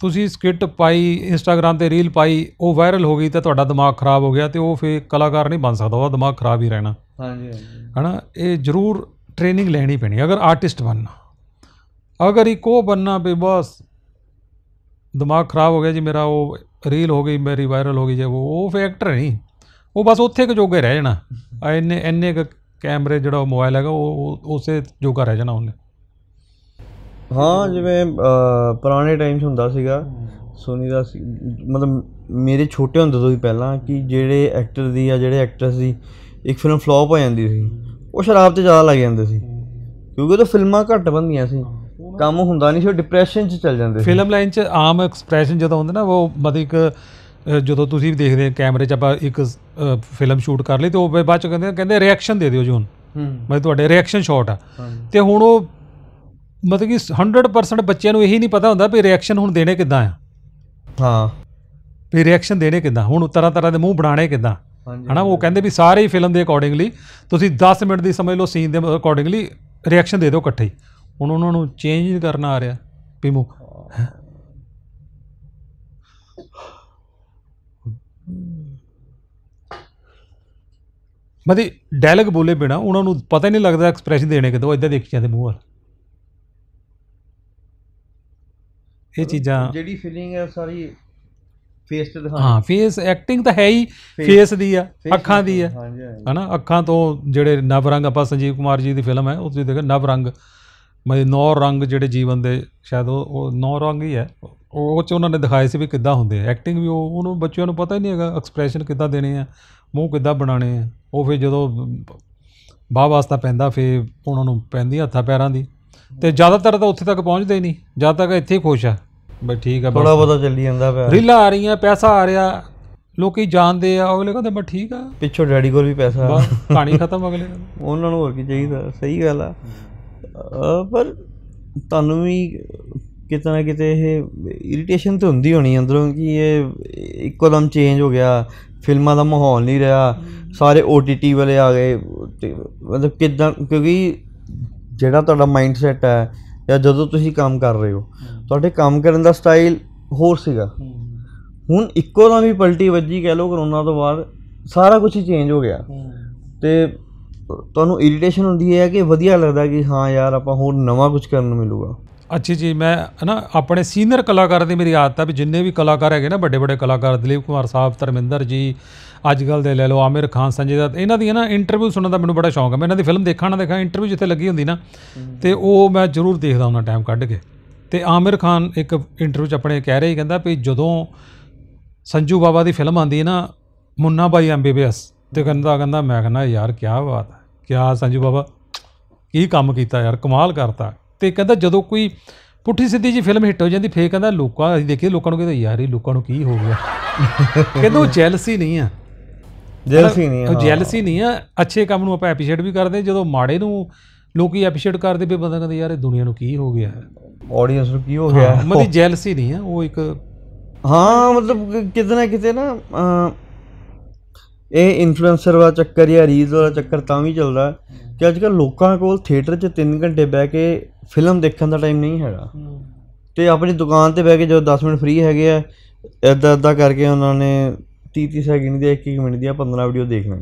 [SPEAKER 2] ਤੁਸੀਂ ਸਕਿੱਟ ਪਾਈ ਇੰਸਟਾਗ੍ਰam ਤੇ ਰੀਲ ਪਾਈ ਉਹ ਵਾਇਰਲ ਹੋ ਗਈ ਤਾਂ ਤੁਹਾਡਾ ਦਿਮਾਗ ਖਰਾਬ ਹੋ ਗਿਆ ਤੇ ਉਹ ਫੇ ਕਲਾਕਾਰ ਨਹੀਂ ਬਣ ਸਕਦਾ ਉਹ ਦਿਮਾਗ ਖਰਾਬ ਹੀ ਰਹਿਣਾ ਹਾਂਜੀ ਹਨਾ ਇਹ ਜ਼ਰੂਰ ਟ੍ਰੇਨਿੰਗ ਲੈਣੀ ਪੈਣੀ ਅਗਰ ਆਰਟਿਸਟ ਬਣਨਾ ਅਗਰ ਹੀ ਕੋ ਬੰਨਾ ਬੇ ਬਸ ਦਿਮਾਗ ਖਰਾਬ ਹੋ ਗਿਆ ਜੀ ਮੇਰਾ ਉਹ ਰੀਲ ਹੋ ਗਈ ਮੇਰੀ ਵਾਇਰਲ ਹੋ ਗਈ ਜੇ ਉਹ ਉਹ ਫੈਕਟਰ ਨਹੀਂ ਉਹ ਬਸ ਉੱਥੇ ਕੁ ਜੋਗੇ ਰਹਿ ਜਾਣਾ ਐਨੇ ਐਨੇ ਕੈਮਰੇ ਜਿਹੜਾ ਮੋਬਾਈਲ ਹੈਗਾ ਉਹ ਉਸੇ ਜੋਗਾ ਰਹਿ ਜਾਣਾ ਉਹਨੇ
[SPEAKER 1] ਹਾਂ ਜਿਵੇਂ ਪੁਰਾਣੇ ਟਾਈਮ 'ਚ ਹੁੰਦਾ ਸੀਗਾ ਸੋਨੀ ਦਾ ਮਤਲਬ ਮੇਰੇ ਛੋਟੇ ਹੁੰਦੇ ਤੋਂ ਹੀ ਪਹਿਲਾਂ ਕਿ ਜਿਹੜੇ ਐਕਟਰ ਦੀ ਆ ਜਿਹੜੇ ਐਕਟਰਸ ਦੀ ਇੱਕ ਫਿਲਮ ਫਲॉप ਹੋ ਜਾਂਦੀ ਸੀ ਉਹ ਸ਼ਰਾਬ ਤੇ ਜ਼ਿਆਦਾ ਲੱਗ ਜਾਂਦੇ ਸੀ ਕਿਉਂਕਿ ਉਹ ਤਾਂ ਫਿਲਮਾਂ ਘੱਟ ਬੰਦੀਆਂ ਸੀ ਕੰਮ ਹੁੰਦਾ ਨਹੀਂ ਸੀ ਉਹ ਡਿਪਰੈਸ਼ਨ 'ਚ ਚਲ ਜਾਂਦੇ ਸੀ ਫਿਲਮ
[SPEAKER 2] ਲਾਈਨ 'ਚ ਆਮ ਐਕਸਪ੍ਰੈਸ਼ਨ ਜਦੋਂ ਹੁੰਦਾ ਨਾ ਉਹ ਮਤਲਬ ਇੱਕ ਜਦੋਂ ਤੁਸੀਂ ਵੀ ਦੇਖਦੇ ਕੈਮਰੇ 'ਚ ਆਪਾਂ ਇੱਕ ਫਿਲਮ ਸ਼ੂਟ ਕਰ ਲਈ ਤੇ ਉਹ ਬਾਅਦ ਚ ਕਹਿੰਦੇ ਕਹਿੰਦੇ ਰਿਐਕਸ਼ਨ ਦੇ ਦਿਓ ਜੀ ਹੁਣ ਮੈਂ ਤੁਹਾਡੇ ਰਿਐਕਸ਼ਨ ਸ਼ਾਟ ਆ ਤੇ ਹੁਣ ਉਹ ਮਤਲਬ ਕਿ 100% ਬੱਚਿਆਂ ਨੂੰ ਇਹੀ ਨਹੀਂ ਪਤਾ ਹੁੰਦਾ ਵੀ ਰਿਐਕਸ਼ਨ ਹੁਣ ਦੇਣੇ ਕਿੱਦਾਂ ਆ ਹਾਂ ਵੀ ਰਿਐਕਸ਼ਨ ਦੇਣੇ ਕਿੱਦਾਂ ਹੁਣ ਤਰ੍ਹਾਂ ਤਰ੍ਹਾਂ ਦੇ ਮੂੰਹ ਬਣਾਣੇ ਕਿੱਦਾਂ ਹਨਾ ਉਹ ਕਹਿੰਦੇ ਵੀ ਸਾਰੇ ਹੀ ਫਿਲਮ ਦੇ ਅਕੋਰਡਿੰਗਲੀ ਤੁਸੀਂ 10 ਮਿੰਟ ਦੀ ਸਮਝ ਲਓ ਸੀਨ ਦੇ ਅਕੋਰਡਿੰਗਲੀ ਰਿਐਕਸ਼ਨ ਦੇ ਦਿਓ ਇਕੱਠੇ ਹੁਣ ਉਹਨਾਂ ਨੂੰ ਚੇਂਜ ਕਰਨਾ ਆ ਰਿਹਾ ਵੀ ਮੂੰਹ ਮਤਲਬ ਡਾਇਲੌਗ ਬੋਲੇ ਬਿਨਾ ਉਹਨਾਂ ਨੂੰ ਪਤਾ ਹੀ ਨਹੀਂ ਲੱਗਦਾ ਐਕਸਪ੍ਰੈਸ਼ਨ ਦੇਣੇ ਕਿਦੋਂ ਇਦਾਂ ਦੇਖੀ ਜਾਂਦੇ ਮੂੰਹ ਵਾਲਾ ਇਹ ਚੀਜ਼ਾਂ
[SPEAKER 1] ਜਿਹੜੀ ਫੀਲਿੰਗ ਹੈ ਸਾਰੀ ਫੇਸ ਤੇ ਦਿਖਾਉਂਦੇ ਹਾਂ ਫੇਸ
[SPEAKER 2] ਐਕਟਿੰਗ ਤਾਂ ਹੈ ਹੀ ਫੇਸ ਦੀ ਆ ਅੱਖਾਂ ਦੀ ਆ ਹਨਾ ਅੱਖਾਂ ਤੋਂ ਜਿਹੜੇ ਨਵ ਰੰਗ ਆਪਾਂ ਸੰਜੀਵ ਕੁਮਾਰ ਜੀ ਦੀ ਫਿਲਮ ਹੈ ਉਹ ਤੁਸੀਂ ਦੇਖੋ ਰੰਗ ਮੈਂ ਨੌ ਰੰਗ ਜਿਹੜੇ ਜੀਵਨ ਦੇ ਸ਼ਾਇਦ ਉਹ ਨੌ ਰੰਗ ਹੀ ਹੈ ਉਹ ਚ ਉਹਨਾਂ ਨੇ ਦਿਖਾਏ ਸੀ ਵੀ ਕਿੱਦਾਂ ਹੁੰਦੇ ਆ ਐਕਟਿੰਗ ਵੀ ਉਹ ਉਹਨੂੰ ਬੱਚਿਆਂ ਨੂੰ ਪਤਾ ਹੀ ਨਹੀਂ ਹੈਗਾ ਐਕਸਪ੍ਰੈਸ਼ਨ ਕਿੱਦਾਂ ਦੇਣੇ ਆ ਮੂੰਹ ਕਿੱਦਾਂ ਬਣਾਉਣੇ ਆ ਉਹ ਫਿਰ ਜਦੋਂ ਬਾਹ ਵਾਸਤਾ ਪੈਂਦਾ ਫੇ ਉਹਨਾਂ ਨੂੰ ਪੈਂਦੀ ਹੱਥਾਂ ਪੈਰਾਂ ਦੀ ਤੇ ਜ਼ਿਆਦਾਤਰ ਤਾਂ ਉੱਥੇ ਤੱਕ ਪਹੁੰਚਦੇ ਨਹੀਂ ਜਦ ਤੱਕ ਇੱਥੇ ਹੀ ਖੁਸ਼ ਆ
[SPEAKER 1] ਬਈ ਠੀਕ ਆ ਥੋੜਾ ਬਹੁਤਾ ਚੱਲੀ ਜਾਂਦਾ ਪਿਆ ਰੀਲਾ
[SPEAKER 2] ਆ ਰਹੀਆਂ ਪੈਸਾ ਆ ਰਿਹਾ ਲੋਕੀ ਜਾਣਦੇ
[SPEAKER 1] ਆ ਅਗਲੇ ਕਹਿੰਦੇ ਬਈ ਠੀਕ ਆ ਪਿੱਛੋਂ ਡੈਡੀ ਕੋਲ ਵੀ ਪੈਸਾ ਆ ਕਹਾਣੀ ਖਤਮ ਅਗਲੇ ਉਹਨਾਂ ਨੂੰ ਹੋਰ ਕੀ ਚਾਹੀਦਾ ਸਹੀ ਗੱਲ ਆ ਪਰ ਤੁਹਾਨੂੰ ਵੀ ਕਿਤੇ ਨਾ ਕਿਤੇ ਇਹ ਇਰੀਟੇਸ਼ਨ ਤਾਂ ਹੁੰਦੀ ਹੋਣੀ ਅੰਦਰੋਂ ਕਿ ਇਹ ਇੱਕੋਦਮ ਚੇਂਜ ਹੋ ਗਿਆ ਫਿਲਮਾਂ ਦਾ ਮਾਹੌਲ ਨਹੀਂ ਰਿਹਾ ਸਾਰੇ OTT ਵਾਲੇ ਆ ਗਏ ਮਤਲਬ ਕਿਦਾਂ ਕਿਉਂਕਿ ਜਿਹੜਾ ਤੁਹਾਡਾ ਮਾਈਂਡ ਸੈਟ ਹੈ ਜਾਂ ਜਦੋਂ ਤੁਸੀਂ ਕੰਮ ਕਰ ਰਹੇ ਹੋ ਤੁਹਾਡੇ ਕੰਮ ਕਰਨ ਦਾ ਸਟਾਈਲ ਹੋਰ ਸੀਗਾ ਹੁਣ ਇੱਕੋ ਦਾ ਵੀ ਪਲਟੀ ਵੱਜੀ ਕਹਿ ਲੋ ਕਰੋਨਾ ਤੋਂ ਬਾਅਦ ਸਾਰਾ ਕੁਝ ਹੀ ਚੇਂਜ ਹੋ ਗਿਆ ਤੇ ਤੁਹਾਨੂੰ ਇਰੀਟੇਸ਼ਨ ਹੁੰਦੀ ਹੈ ਕਿ ਵਧੀਆ ਲੱਗਦਾ ਕਿ ਹਾਂ ਯਾਰ ਆਪਾਂ ਹੋਰ ਨਵਾਂ ਕੁਝ ਕਰਨ ਨੂੰ ਮਿਲੂਗਾ
[SPEAKER 2] ਅੱਛੀ ਜੀ ਮੈਂ ਨਾ ਆਪਣੇ ਸੀਨੀਅਰ ਕਲਾਕਾਰ ਦੀ ਮੇਰੀ ਆਦਤ ਆ ਵੀ ਜਿੰਨੇ ਵੀ ਕਲਾਕਾਰ ਹੈਗੇ ਨਾ ਵੱਡੇ ਵੱਡੇ ਕਲਾਕਾਰ ਦਲੀਪ ਕੁਮਾਰ ਸਾਹਿਬ ਧਰਮਿੰਦਰ ਜੀ ਅੱਜ ਕੱਲ ਦੇ ਲੈ ਲਓ ਆਮਿਰ ਖਾਨ ਸੰਜੇ ਦਾ ਇਹਨਾਂ ਦੀ ਨਾ ਇੰਟਰਵਿਊ ਸੁਣਨ ਦਾ ਮੈਨੂੰ ਬੜਾ ਸ਼ੌਂਕ ਹੈ ਮੈਂ ਇਹਨਾਂ ਦੀ ਫਿਲਮ ਦੇਖਾਂ ਨਾ ਦੇਖਾਂ ਇੰਟਰਵਿਊ ਜਿੱਥੇ ਲੱਗੀ ਹੁੰਦੀ ਨਾ ਤੇ ਉਹ ਮੈਂ ਜ਼ਰੂਰ ਦੇਖਦਾ ਹੁੰਦਾ ਟਾਈਮ ਕੱਢ ਕੇ ਤੇ ਆਮਿਰ ਖਾਨ ਇੱਕ ਇੰਟਰਵਿਊ 'ਚ ਆਪਣੇ ਕਹਿ ਰਿਹਾ ਹੀ ਕਹਿੰਦਾ ਵੀ ਜਦੋਂ ਸੰਜੂ ਬਾਬਾ ਦੀ ਫਿਲਮ ਆਂਦੀ ਹੈ ਨਾ ਮੁੰਨਾ ਬਾਈ ਐਮਬੀਬੀਐਸ ਤੇ ਕਹਿੰਦਾ ਕਹਿੰਦਾ ਮੈਂ ਕਹਿੰਦਾ ਯਾਰ ਕੀ ਬਾਤ ਹੈ ਕੀ ਸੰਜੂ ਬਾਬਾ ਕੀ ਕੰਮ ਕੀਤਾ ਯਾਰ ਕਮਾਲ ਕਰਤਾ ਤੇ ਕਹਿੰਦਾ ਜਦੋਂ ਕੋਈ ਪੁੱਠੀ ਸਿੱਧੀ ਜੀ ਫਿਲਮ ਹਿੱਟ ਹੋ ਜਾਂਦੀ ਫੇਰ ਕਹਿੰਦਾ ਲੋਕਾਂ ਅਸੀਂ ਦੇਖੀ ਲੋਕਾਂ ਨੂੰ ਕਹਿੰਦਾ ਯਾਰ ਇਹ ਲੋਕਾਂ ਨੂੰ ਕੀ ਹੋ ਗਿਆ ਕਹਿੰਦਾ ਉਹ ਜੈਲਸੀ ਨਹੀਂ ਆ ਜੈਲਸੀ ਨਹੀਂ ਆ ਉਹ ਜੈਲਸੀ ਨਹੀਂ ਆ ਅੱਛੇ ਕੰਮ ਨੂੰ ਆਪਾਂ ਐਪਰੀਸ਼ੀਏਟ ਵੀ ਕਰਦੇ ਜਦੋਂ ਮਾੜੇ ਨੂੰ ਲੋਕੀ ਐਪਰੀਸ਼ੀਏਟ ਕਰਦੇ ਫੇਰ ਬੰਦਾ ਕਹਿੰਦਾ ਯਾਰ ਇਹ ਦੁਨੀਆ ਨੂੰ ਕੀ ਹੋ ਗਿਆ ਆਡੀਅנס ਨੂੰ ਕੀ ਹੋ ਗਿਆ ਮਤਲਬ ਜੈਲਸੀ ਨਹੀਂ ਆ ਉਹ ਇੱਕ
[SPEAKER 1] ਹਾਂ ਮਤਲਬ ਕਿਤੇ ਨਾ ਕਿਤੇ ਨਾ ਇਹ ਇਨਫਲੂਐਂਸਰ ਵਾਲਾ ਚੱਕਰ ਜਾਂ ਰੀਜ਼ ਵਾਲਾ ਚੱਕਰ ਤਾਂ ਵੀ ਚੱਲਦਾ ਕਿ ਅੱਜ ਕੱਲ ਲੋਕਾਂ ਕੋਲ ਥੀਏਟਰ 'ਚ 3 ਘੰਟੇ ਬਹਿ ਕੇ ਫਿਲਮ ਦੇਖਣ ਦਾ ਟਾਈਮ ਨਹੀਂ ਹੈਗਾ ਤੇ ਆਪਣੀ ਦੁਕਾਨ ਤੇ ਬਹਿ ਕੇ ਜੋ 10 ਮਿੰਟ ਫ੍ਰੀ ਹੈਗੇ ਆ ਇਦਾਂ ਇਦਾਂ ਕਰਕੇ ਉਹਨਾਂ ਨੇ 30 30 ਸੈਕਿੰਡ ਦੀ 1 1 ਮਿੰਟ ਦੀਆਂ 15 ਵੀਡੀਓ ਦੇਖ ਹੈ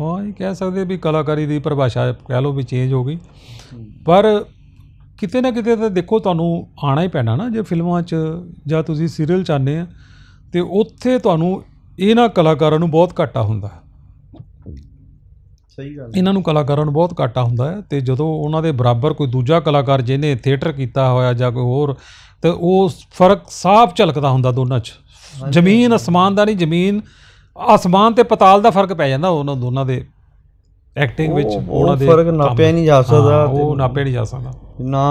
[SPEAKER 2] ਹਾਂ ਇਹ ਕਹਿ ਸਕਦੇ ਵੀ ਕਲਾਕਾਰੀ ਦੀ ਪਰਿਭਾਸ਼ਾ ਕਹਿ ਲਓ ਵੀ ਚੇਂਜ ਹੋ ਗਈ ਪਰ ਕਿਤੇ ਨਾ ਕਿਤੇ ਤਾਂ ਦੇਖੋ ਤੁਹਾਨੂੰ ਆਣਾ ਹੀ ਪੈਣਾ ਨਾ ਜੇ ਫਿਲਮਾਂ 'ਚ ਜਾਂ ਤੁਸੀਂ ਸੀਰੀਅਲ ਚਾਹੁੰਦੇ ਆ ਤੇ ਉੱਥੇ ਤੁਹਾਨੂੰ ਇਹਨਾਂ ਕਲਾਕਾਰਾਂ ਨੂੰ ਬਹੁਤ ਘਾਟਾ ਹੁੰਦਾ
[SPEAKER 1] ਸਹੀ ਗੱਲ ਇਹਨਾਂ ਨੂੰ
[SPEAKER 2] ਕਲਾਕਾਰਾਂ ਨੂੰ ਬਹੁਤ ਘਾਟਾ ਹੁੰਦਾ ਹੈ ਤੇ ਜਦੋਂ ਉਹਨਾਂ ਦੇ ਬਰਾਬਰ ਕੋਈ ਦੂਜਾ ਕਲਾਕਾਰ ਜਿਹਨੇ ਥੀਏਟਰ ਕੀਤਾ ਹੋਇਆ ਜਾਂ ਕੋਈ ਹੋਰ ਤੇ ਉਹ ਫਰਕ ਸਾਫ਼ ਝਲਕਦਾ ਹੁੰਦਾ ਦੋਨਾਂ 'ਚ ਜ਼ਮੀਨ ਅਸਮਾਨ ਦਾ ਨਹੀਂ ਜ਼ਮੀਨ ਅਸਮਾਨ ਤੇ ਪਤਾਲ ਦਾ ਫਰਕ ਪੈ ਜਾਂਦਾ ਉਹਨਾਂ ਦੋਨਾਂ ਦੇ ਐਕਟਿੰਗ ਵਿੱਚ ਉਹਨਾਂ ਦੇ ਫਰਕ ਨਾਪਿਆ ਨਹੀਂ
[SPEAKER 1] ਜਾ ਸਕਦਾ ਉਹ ਨਾਪਿਆ ਨਹੀਂ ਜਾ ਸਕਦਾ ਨਾ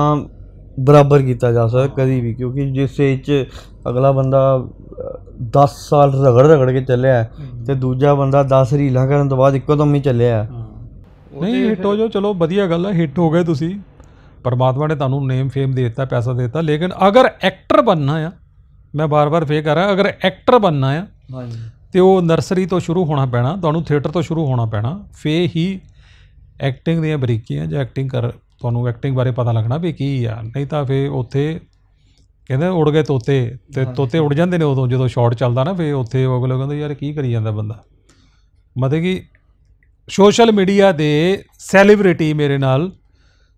[SPEAKER 1] ਬਰਾਬਰ ਕੀਤਾ ਜਾ ਸਕਦਾ ਕਦੀ ਵੀ ਕਿਉਂਕਿ ਜਿਸ ਵਿੱਚ 'ਚ ਅਗਲਾ ਬੰਦਾ 10 ਸਾਲ ਰਗੜ ਰਗੜ ਕੇ ਚੱਲਿਆ ਤੇ ਦੂਜਾ ਬੰਦਾ 10 ਰੀਲਾਂ ਕਰਨ ਤੋਂ ਬਾਅਦ ਇੱਕੋ ਦਮ ਹੀ ਚੱਲਿਆ
[SPEAKER 2] ਨਹੀਂ ਹਿੱਟ ਹੋ ਜਾ ਚਲੋ ਵਧੀਆ ਗੱਲ ਹੈ ਹਿੱਟ ਹੋ ਗਏ ਤੁਸੀਂ ਪਰਮਾਤਮਾ ਨੇ ਤੁਹਾਨੂੰ ਨੇਮ ਫੇਮ ਦੇ ਦਿੱਤਾ ਪੈਸਾ ਦੇ ਦਿੱਤਾ ਲੇਕਿਨ ਅਗਰ ਐਕਟਰ ਬੰਨਣਾ ਆ ਮੈਂ ਬਾਰ-ਬਾਰ ਫੇਰ ਕਰ ਰਿਹਾ ਅਗਰ ਐਕਟਰ ਬੰਨਣਾ ਆ ਹਾਂਜੀ ਤੇ ਉਹ ਨਰਸਰੀ ਤੋਂ ਸ਼ੁਰੂ ਹੋਣਾ ਪੈਣਾ ਤੁਹਾਨੂੰ ਥੀਏਟਰ ਤੋਂ ਸ਼ੁਰੂ ਹੋਣਾ ਪੈਣਾ ਫੇ ਹੀ ਐਕਟਿੰਗ ਦੀਆਂ ਬਰੀਕੀਆਂ ਜਾਂ ਐਕਟਿੰਗ ਕਰ ਤੁਹਾਨੂੰ ਐਕਟਿੰਗ ਬਾਰੇ ਪਤਾ ਲੱਗਣਾ ਵੀ ਕੀ ਆ ਨਹੀਂ ਤਾਂ ਫੇ ਉੱਥੇ ਕਹਿੰਦੇ ਉੜ ਗਏ ਤੋਤੇ ਤੇ ਤੋਤੇ ਉੜ ਜਾਂਦੇ ਨੇ ਉਦੋਂ ਜਦੋਂ ਸ਼ਾਟ ਚੱਲਦਾ ਨਾ ਫੇ ਉੱਥੇ ਉਹ ਲੋਕ ਕਹਿੰਦੇ ਯਾਰ ਕੀ ਕਰੀ ਜਾਂਦਾ ਬੰਦਾ ਮਤਲਬ ਕਿ ਸੋਸ਼ਲ ਮੀਡੀਆ ਦੇ ਸੈਲੀਬ੍ਰਿਟੀ ਮੇਰੇ ਨਾਲ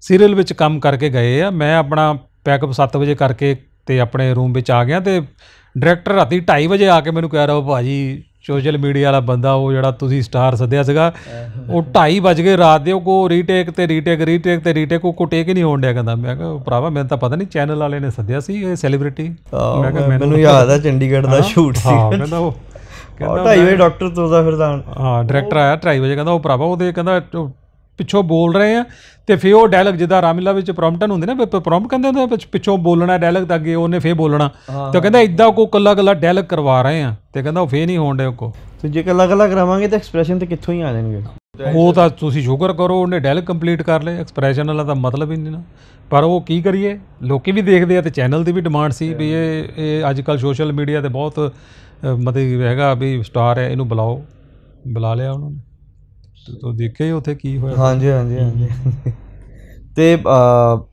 [SPEAKER 2] ਸੀਰੀਅਲ ਵਿੱਚ ਕੰਮ ਕਰਕੇ ਗਏ ਆ ਮੈਂ ਆਪਣਾ ਪੈਕਅਪ 7 ਵਜੇ ਕਰਕੇ ਤੇ ਆਪਣੇ ਰੂਮ ਵਿੱਚ ਆ ਗਿਆ ਤੇ ਡਾਇਰੈਕਟਰ ਰਾਤੀ 2:30 ਵਜੇ ਆ ਕੇ ਮੈਨੂੰ ਕਹਿ ਰਿਹਾ ਉਹ ਭਾਜੀ ਸੋਸ਼ਲ ਮੀਡੀਆ ਵਾਲਾ ਬੰਦਾ ਉਹ ਜਿਹੜਾ ਤੁਸੀਂ ਸਟਾਰ ਸੱਦਿਆ ਸੀਗਾ ਉਹ 2:30 ਵਜ ਗਏ ਰਾਤ ਦੇ ਉਹ ਰੀਟੇਕ ਤੇ ਰੀਟੇਕ ਰੀਟੇਕ ਤੇ ਰੀਟੇਕ ਉਹ ਕੁਟੇਕ ਹੀ ਨਹੀਂ ਹੋਣ ਡਿਆ ਕਹਿੰਦਾ ਮੈਂ ਕਿਹਾ ਭਰਾਵਾ ਮੈਨੂੰ ਤਾਂ ਪਤਾ ਨਹੀਂ ਚੈਨਲ ਵਾਲੇ ਨੇ ਸੱਦਿਆ ਸੀ ਇਹ ਸੈਲੀਬ੍ਰਿਟੀ
[SPEAKER 1] ਮੈਂ ਕਿਹਾ ਮੈਨੂੰ ਯਾਦ ਆ ਚੰਡੀਗੜ੍ਹ ਦਾ ਸ਼ੂਟ ਸੀ ਹਾਂ ਕਹਿੰਦਾ ਉਹ ਕਹਿੰਦਾ 2:30 ਵਜੇ ਡਾਕਟਰ ਫਿਰ ਤਾਂ ਹਾਂ ਡਾਇਰੈਕਟਰ
[SPEAKER 2] ਆਇਆ 2:30 ਵਜੇ ਕਹਿੰਦਾ ਉਹ ਭਰਾਵਾ ਉਹਦੇ ਕਹਿੰਦਾ ਪਿੱਛੋਂ ਬੋਲ ਰਹੇ ਆ ਤੇ ਫੇ ਉਹ ਡਾਇਲੌਗ ਜਿਹਦਾ ਰਾਮਿਲਾ ਵਿੱਚ ਪ੍ਰੋਮਪਟਨ ਹੁੰਦੇ ਨਾ ਪ੍ਰੋਮਪਟ ਕਹਿੰਦੇ ਹੁੰਦੇ ਪਿੱਛੋਂ ਬੋਲਣਾ ਡਾਇਲੌਗ ਤਾਂ ਅੱਗੇ ਉਹਨੇ ਫੇ ਬੋਲਣਾ ਤੇ ਕਹਿੰਦਾ ਇਦਾਂ ਕੋ ਕੱਲਾ ਕੱਲਾ ਡਾਇਲੌਗ ਕਰਵਾ ਰਹੇ ਆ ਤੇ ਕਹਿੰਦਾ ਉਹ ਫੇ ਨਹੀਂ ਹੋਣ ਦੇ ਕੋ ਤੇ ਜੇ ਕੱਲਾ
[SPEAKER 1] ਕੱਲਾ ਕਰਾਵਾਂਗੇ ਤਾਂ ਐਕਸਪ੍ਰੈਸ਼ਨ ਤੇ ਕਿੱਥੋਂ ਹੀ ਆ ਜਾਣਗੇ
[SPEAKER 2] ਉਹ ਤਾਂ ਤੁਸੀਂ ਸ਼ੁਕਰ ਕਰੋ ਉਹਨੇ ਡਾਇਲੌਗ ਕੰਪਲੀਟ ਕਰ ਲਏ ਐਕਸਪ੍ਰੈਸ਼ਨ ਵਾਲਾ ਤਾਂ ਮਤਲਬ ਹੀ ਨਹੀਂ ਨਾ ਪਰ ਉਹ ਕੀ ਕਰੀਏ ਲੋਕੀ ਵੀ ਦੇਖਦੇ ਆ ਤੇ ਚੈਨਲ ਦੀ ਵੀ ਡਿਮਾਂਡ ਸੀ ਵੀ ਇਹ ਇਹ ਅੱਜ ਕੱਲ ਸੋਸ਼ਲ ਮੀਡੀਆ ਤੇ ਬਹੁਤ ਮਤਲਬ ਹੈਗਾ ਵੀ ਸਟਾਰ ਹੈ ਇਹਨੂੰ ਬੁਲਾਓ ਬੁਲਾ ਲਿਆ ਉਹਨਾਂ ਨੇ ਤੋ ਦੇਖਿਆ ਹੀ ਕੀ ਹੋਇਆ ਹਾਂਜੀ ਹਾਂਜੀ
[SPEAKER 1] ਹਾਂਜੀ ਤੇ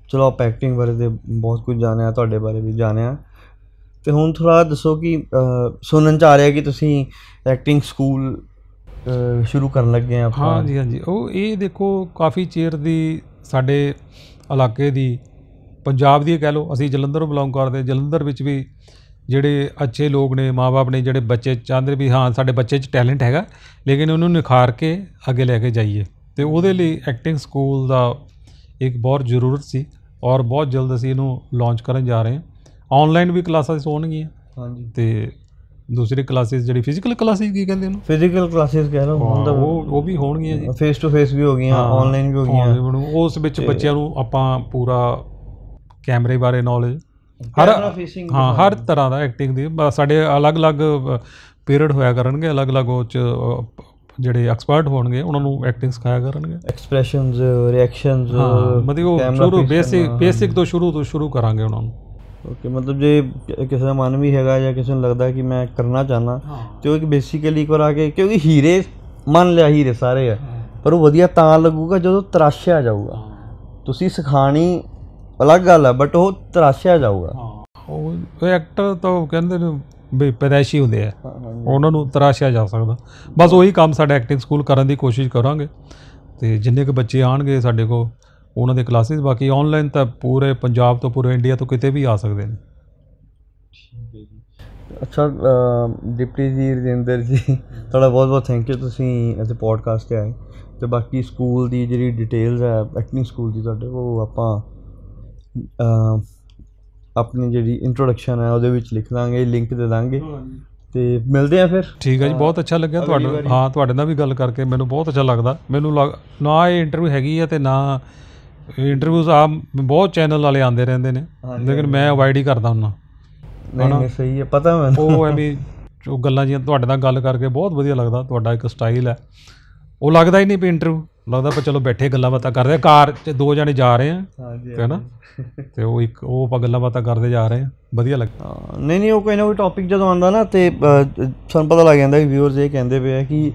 [SPEAKER 1] ਚਲੋ ਆਪ ਐਕਟਿੰਗ ਬਾਰੇ ਤੇ ਬਹੁਤ ਕੁਝ ਜਾਣਿਆ ਤੁਹਾਡੇ ਬਾਰੇ ਵੀ ਜਾਣਿਆ ਤੇ ਹੁਣ ਥੋੜਾ ਦੱਸੋ ਕਿ ਸੁਣਨ ਚ ਆ ਰਿਹਾ ਕਿ ਤੁਸੀਂ ਐਕਟਿੰਗ ਸਕੂਲ ਸ਼ੁਰੂ ਕਰਨ ਲੱਗੇ ਆ ਆਪਾਂ ਹਾਂਜੀ ਹਾਂਜੀ
[SPEAKER 2] ਉਹ ਇਹ ਦੇਖੋ ਕਾਫੀ ਚੇਰ ਦੀ ਸਾਡੇ ਇਲਾਕੇ ਦੀ ਪੰਜਾਬ ਦੀ ਕਹਿ ਲਓ ਅਸੀਂ ਜਲੰਧਰੋਂ ਬਿਲੋਂਗ ਕਰਦੇ ਜਲੰਧਰ ਵਿੱਚ ਵੀ ਜਿਹੜੇ ਅੱਛੇ ਲੋਕ ਨੇ ਮਾਪੇ ਨੇ ਜਿਹੜੇ ਬੱਚੇ ਚਾਹੁੰਦੇ ਵੀ ਹਾਂ ਸਾਡੇ ਬੱਚੇ 'ਚ ਟੈਲੈਂਟ ਹੈਗਾ ਲੇਕਿਨ ਉਹਨੂੰ ਨਿਖਾਰ ਕੇ ਅੱਗੇ ਲੈ ਕੇ ਜਾਈਏ ਤੇ ਉਹਦੇ ਲਈ ਐਕਟਿੰਗ ਸਕੂਲ ਦਾ ਇੱਕ ਬਹੁਤ ਜ਼ਰੂਰਤ ਸੀ ਔਰ ਬਹੁਤ ਜਲਦ ਅਸੀਂ ਇਹਨੂੰ ਲਾਂਚ ਕਰਨ ਜਾ ਰਹੇ ਹਾਂ ਆਨਲਾਈਨ ਵੀ ਕਲਾਸਾਂ ਹੋਣਗੀਆਂ ਹਾਂਜੀ ਤੇ ਦੂਸਰੀ ਕਲਾਸਿਸ ਜਿਹੜੀ ਫਿਜ਼ੀਕਲ ਕਲਾਸਿਸ ਕੀ ਕਹਿੰਦੇ ਉਹਨੂੰ
[SPEAKER 1] ਫਿਜ਼ੀਕਲ ਕਲਾਸਿਸ ਕਹਿ ਲਓ ਹੁਣ ਤਾਂ ਉਹ ਉਹ ਵੀ ਹੋਣਗੀਆਂ ਜੀ ਫੇਸ ਟੂ ਫੇਸ ਵੀ ਹੋ ਗਈਆਂ ਆਨਲਾਈਨ ਵੀ ਹੋ ਗਈਆਂ ਉਸ ਵਿੱਚ ਬੱਚਿਆਂ
[SPEAKER 2] ਨੂੰ ਆਪਾਂ ਪੂਰਾ ਕੈਮਰੇ ਬਾਰੇ ਨੌਲੇਜ ਹਰ ਹਾਂ ਹਰ ਤਰ੍ਹਾਂ ਦਾ ਐਕਟਿੰਗ ਦੀ ਸਾਡੇ ਅਲੱਗ-ਅਲੱਗ ਪੀਰੀਅਡ ਹੋਇਆ ਕਰਨਗੇ ਅਲੱਗ-ਅਲੱਗ ਉਹ ਚ ਜਿਹੜੇ ਐਕਸਪਰਟ ਹੋਣਗੇ ਉਹਨਾਂ ਨੂੰ ਐਕਟਿੰਗ ਸਿਖਾਇਆ ਕਰਨਗੇ
[SPEAKER 1] ਐਕਸਪ੍ਰੈਸ਼ਨਸ
[SPEAKER 2] ਰਿਐਕਸ਼ਨਸ ਮਤਲਬ ਉਹ ਸ਼ੁਰੂ ਬੇਸਿਕ ਬੇਸਿਕ
[SPEAKER 1] ਤੋਂ ਸ਼ੁਰੂ ਤੋਂ ਸ਼ੁਰੂ ਕਰਾਂਗੇ ਉਹਨਾਂ ਨੂੰ ਓਕੇ ਮਤਲਬ ਜੇ ਕਿਸੇ ਦਾ ਮਨ ਵੀ ਹੈਗਾ ਜਾਂ ਕਿਸੇ ਨੂੰ ਲੱਗਦਾ ਕਿ ਮੈਂ ਕਰਨਾ ਚਾਹਨਾ ਤੇ ਉਹ ਇੱਕ ਬੇਸਿਕਲੀ ਕੋ ਆ ਕੇ ਕਿਉਂਕਿ ਹੀਰੇ ਮੰਨ ਲਿਆ ਹੀਰੇ ਸਾਰੇ ਆ ਪਰ ਉਹ ਵਧੀਆ ਤਾਂ ਲੱਗੂਗਾ ਜਦੋਂ ਤਰਾਸ਼ਿਆ ਜਾਊਗਾ ਤੁਸੀਂ ਸਿਖਾਣੀ ਅਲੱਗ ਗੱਲ ਹੈ ਬਟ ਉਹ ਤਰਾਸ਼ਿਆ ਜਾਊਗਾ ਉਹ
[SPEAKER 2] ਐਕਟਰ ਤਾਂ ਕਹਿੰਦੇ ਨੇ ਵੀ ਪੈਦਾਇਸ਼ੀ ਹੁੰਦੇ ਆ ਉਹਨਾਂ ਨੂੰ ਤਰਾਸ਼ਿਆ ਜਾ ਸਕਦਾ ਬਸ ਉਹੀ ਕੰਮ ਸਾਡੇ ਐਕਟਿੰਗ ਸਕੂਲ ਕਰਨ ਦੀ ਕੋਸ਼ਿਸ਼ ਕਰਾਂਗੇ ਤੇ ਜਿੰਨੇ ਕੁ ਬੱਚੇ ਆਣਗੇ ਸਾਡੇ ਕੋਲ ਉਹਨਾਂ ਦੇ ਕਲਾਸਿਸ ਬਾਕੀ ਆਨਲਾਈਨ ਤਾਂ ਪੂਰੇ ਪੰਜਾਬ ਤੋਂ ਪੂਰੇ ਇੰਡੀਆ ਤੋਂ ਕਿਤੇ ਵੀ ਆ ਸਕਦੇ ਨੇ
[SPEAKER 1] ਅੱਛਾ ਡਿਪਟੀ ਜੀ ਰਜਿੰਦਰ ਜੀ ਤੁਹਾਡਾ ਬਹੁਤ ਬਹੁਤ ਥੈਂਕ ਯੂ ਤੁਸੀਂ ਇੱਥੇ ਪੋਡਕਾਸਟ ਤੇ ਆਏ ਤੇ ਬਾਕੀ ਸਕੂਲ ਦੀ ਜਿਹੜੀ ਡਿਟੇਲਸ ਹੈ ਐਕਟਿੰਗ ਸਕੂਲ ਦੀ ਤੁਹਾਡੇ ਉਹ ਆਪਾਂ ਆਪਣੀ ਜਿਹੜੀ ਇੰਟਰੋਡਕਸ਼ਨ ਹੈ ਉਹਦੇ ਵਿੱਚ ਲਿਖ ਦਾਂਗੇ ਲਿੰਕ ਦੇ ਦਾਂਗੇ ਤੇ ਮਿਲਦੇ ਆ ਫਿਰ ਠੀਕ ਹੈ ਜੀ ਬਹੁਤ ਅੱਛਾ ਲੱਗਿਆ ਤੁਹਾਡਾ ਹਾਂ
[SPEAKER 2] ਤੁਹਾਡੇ ਨਾਲ ਵੀ ਗੱਲ ਕਰਕੇ ਮੈਨੂੰ ਬਹੁਤ ਅੱਛਾ ਲੱਗਦਾ ਮੈਨੂੰ ਨਾ ਇਹ ਇੰਟਰਵਿਊ ਹੈਗੀ ਆ ਤੇ ਨਾ ਇੰਟਰਵਿਊਸ ਆ ਬਹੁਤ ਚੈਨਲ ਵਾਲੇ ਆਉਂਦੇ ਰਹਿੰਦੇ ਨੇ ਲੇਕਿਨ ਮੈਂ ਅਵਾਇਡ ਹੀ ਕਰਦਾ ਹੁੰਦਾ ਨਹੀਂ ਨਹੀਂ ਸਹੀ ਹੈ ਪਤਾ ਮੈਨੂੰ ਉਹ ਵੀ ਜੋ ਗੱਲਾਂ ਜੀਆਂ ਤੁਹਾਡੇ ਨਾਲ ਗੱਲ ਕਰਕੇ ਬਹੁਤ ਵਧੀਆ ਲੱਗਦਾ ਤੁਹਾਡਾ ਇੱਕ ਸਟਾਈਲ ਹੈ ਉਹ ਲੱਗਦਾ ਹੀ ਨਹੀਂ ਵੀ ਇੰਟਰਵਿਊ ਲੱਗਦਾ ਪਰ ਚਲੋ ਬੈਠੇ ਗੱਲਾਂ ਬਾਤਾਂ ਕਰਦੇ ਆ ਕਾਰ 'ਚ ਦੋ ਜਣੇ ਜਾ ਰਹੇ ਆ ਹਾਂਜੀ ਹੈਨਾ ਤੇ ਉਹ ਇੱਕ ਉਹ ਆਪਾਂ ਗੱਲਾਂ ਬਾਤਾਂ ਕਰਦੇ ਜਾ ਰਹੇ ਆ ਵਧੀਆ
[SPEAKER 1] ਲੱਗਦਾ ਨਹੀਂ ਨਹੀਂ ਉਹ ਕੋਈ ਨਾ ਕੋਈ ਟੌਪਿਕ ਜਦੋਂ ਆਉਂਦਾ ਨਾ ਤੇ ਸਾਨੂੰ ਪਤਾ ਲੱਗ ਜਾਂਦਾ ਕਿ ਵਿਊਅਰਸ ਇਹ ਕਹਿੰਦੇ ਪਏ ਆ ਕਿ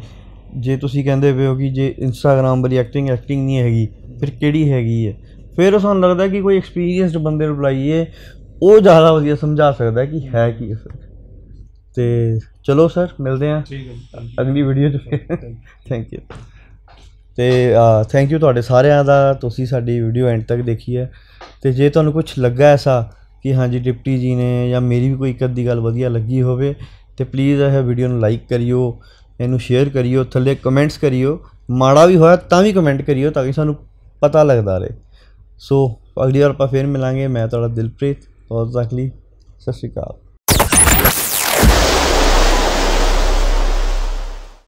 [SPEAKER 1] ਜੇ ਤੁਸੀਂ ਕਹਿੰਦੇ ਪਏ ਹੋ ਕਿ ਜੇ ਇੰਸਟਾਗ੍ਰam ਵਾਲੀ ਐਕਟਿੰਗ ਐਕਟਿੰਗ ਨਹੀਂ ਹੈਗੀ ਫਿਰ ਕਿਹੜੀ ਹੈਗੀ ਹੈ ਫਿਰ ਉਹ ਸਾਨੂੰ ਲੱਗਦਾ ਕਿ ਕੋਈ ਐਕਸਪੀਰੀਅੰਸਡ ਬੰਦੇ ਨੂੰ ਬੁਲਾਈਏ ਉਹ ਜ਼ਿਆਦਾ ਵਧੀਆ ਸਮਝਾ ਸਕਦਾ ਕਿ ਹੈ ਕੀ ਅਸਰ ਤੇ ਚਲੋ ਸਰ ਮਿਲਦੇ ਆ ਅਗਲੀ ਵੀਡੀਓ 'ਚ ਥੈਂਕ ਯੂ ਤੇ ਥੈਂਕ ਯੂ ਤੁਹਾਡੇ ਸਾਰਿਆਂ ਦਾ ਤੁਸੀਂ ਸਾਡੀ ਵੀਡੀਓ ਐਂਡ ਤੱਕ ਦੇਖੀ ਹੈ ਤੇ ਜੇ ਤੁਹਾਨੂੰ ਕੁਝ ਲੱਗਾ ਐਸਾ ਕਿ ਹਾਂਜੀ ਡਿਪਟੀ ਜੀ ਨੇ ਜਾਂ ਮੇਰੀ ਵੀ ਕੋਈ ਇੱਕ ਅੱਧੀ ਗੱਲ ਵਧੀਆ ਲੱਗੀ ਹੋਵੇ ਤੇ ਪਲੀਜ਼ ਇਹ ਵੀਡੀਓ ਨੂੰ ਲਾਈਕ ਕਰਿਓ ਇਹਨੂੰ ਸ਼ੇਅਰ ਕਰਿਓ ਥੱਲੇ ਕਮੈਂਟਸ ਕਰਿਓ ਮਾੜਾ ਵੀ ਹੋਇਆ ਤਾਂ ਵੀ ਕਮੈਂਟ ਕਰਿਓ ਤਾਂ ਕਿ ਸਾਨੂੰ ਪਤਾ ਲੱਗਦਾ ਰਹੇ ਸੋ ਅਗਲੀ ਵਾਰ ਆਪਾਂ ਫੇਰ ਮਿਲਾਂਗੇ ਮੈਂ ਤੁਹਾਡਾ ਦਿਲਪ੍ਰੀਤ ਬਹੁਤ ਜ਼ਖਲੀ ਸਤਿ ਸ਼੍ਰੀ ਅਕਾਲ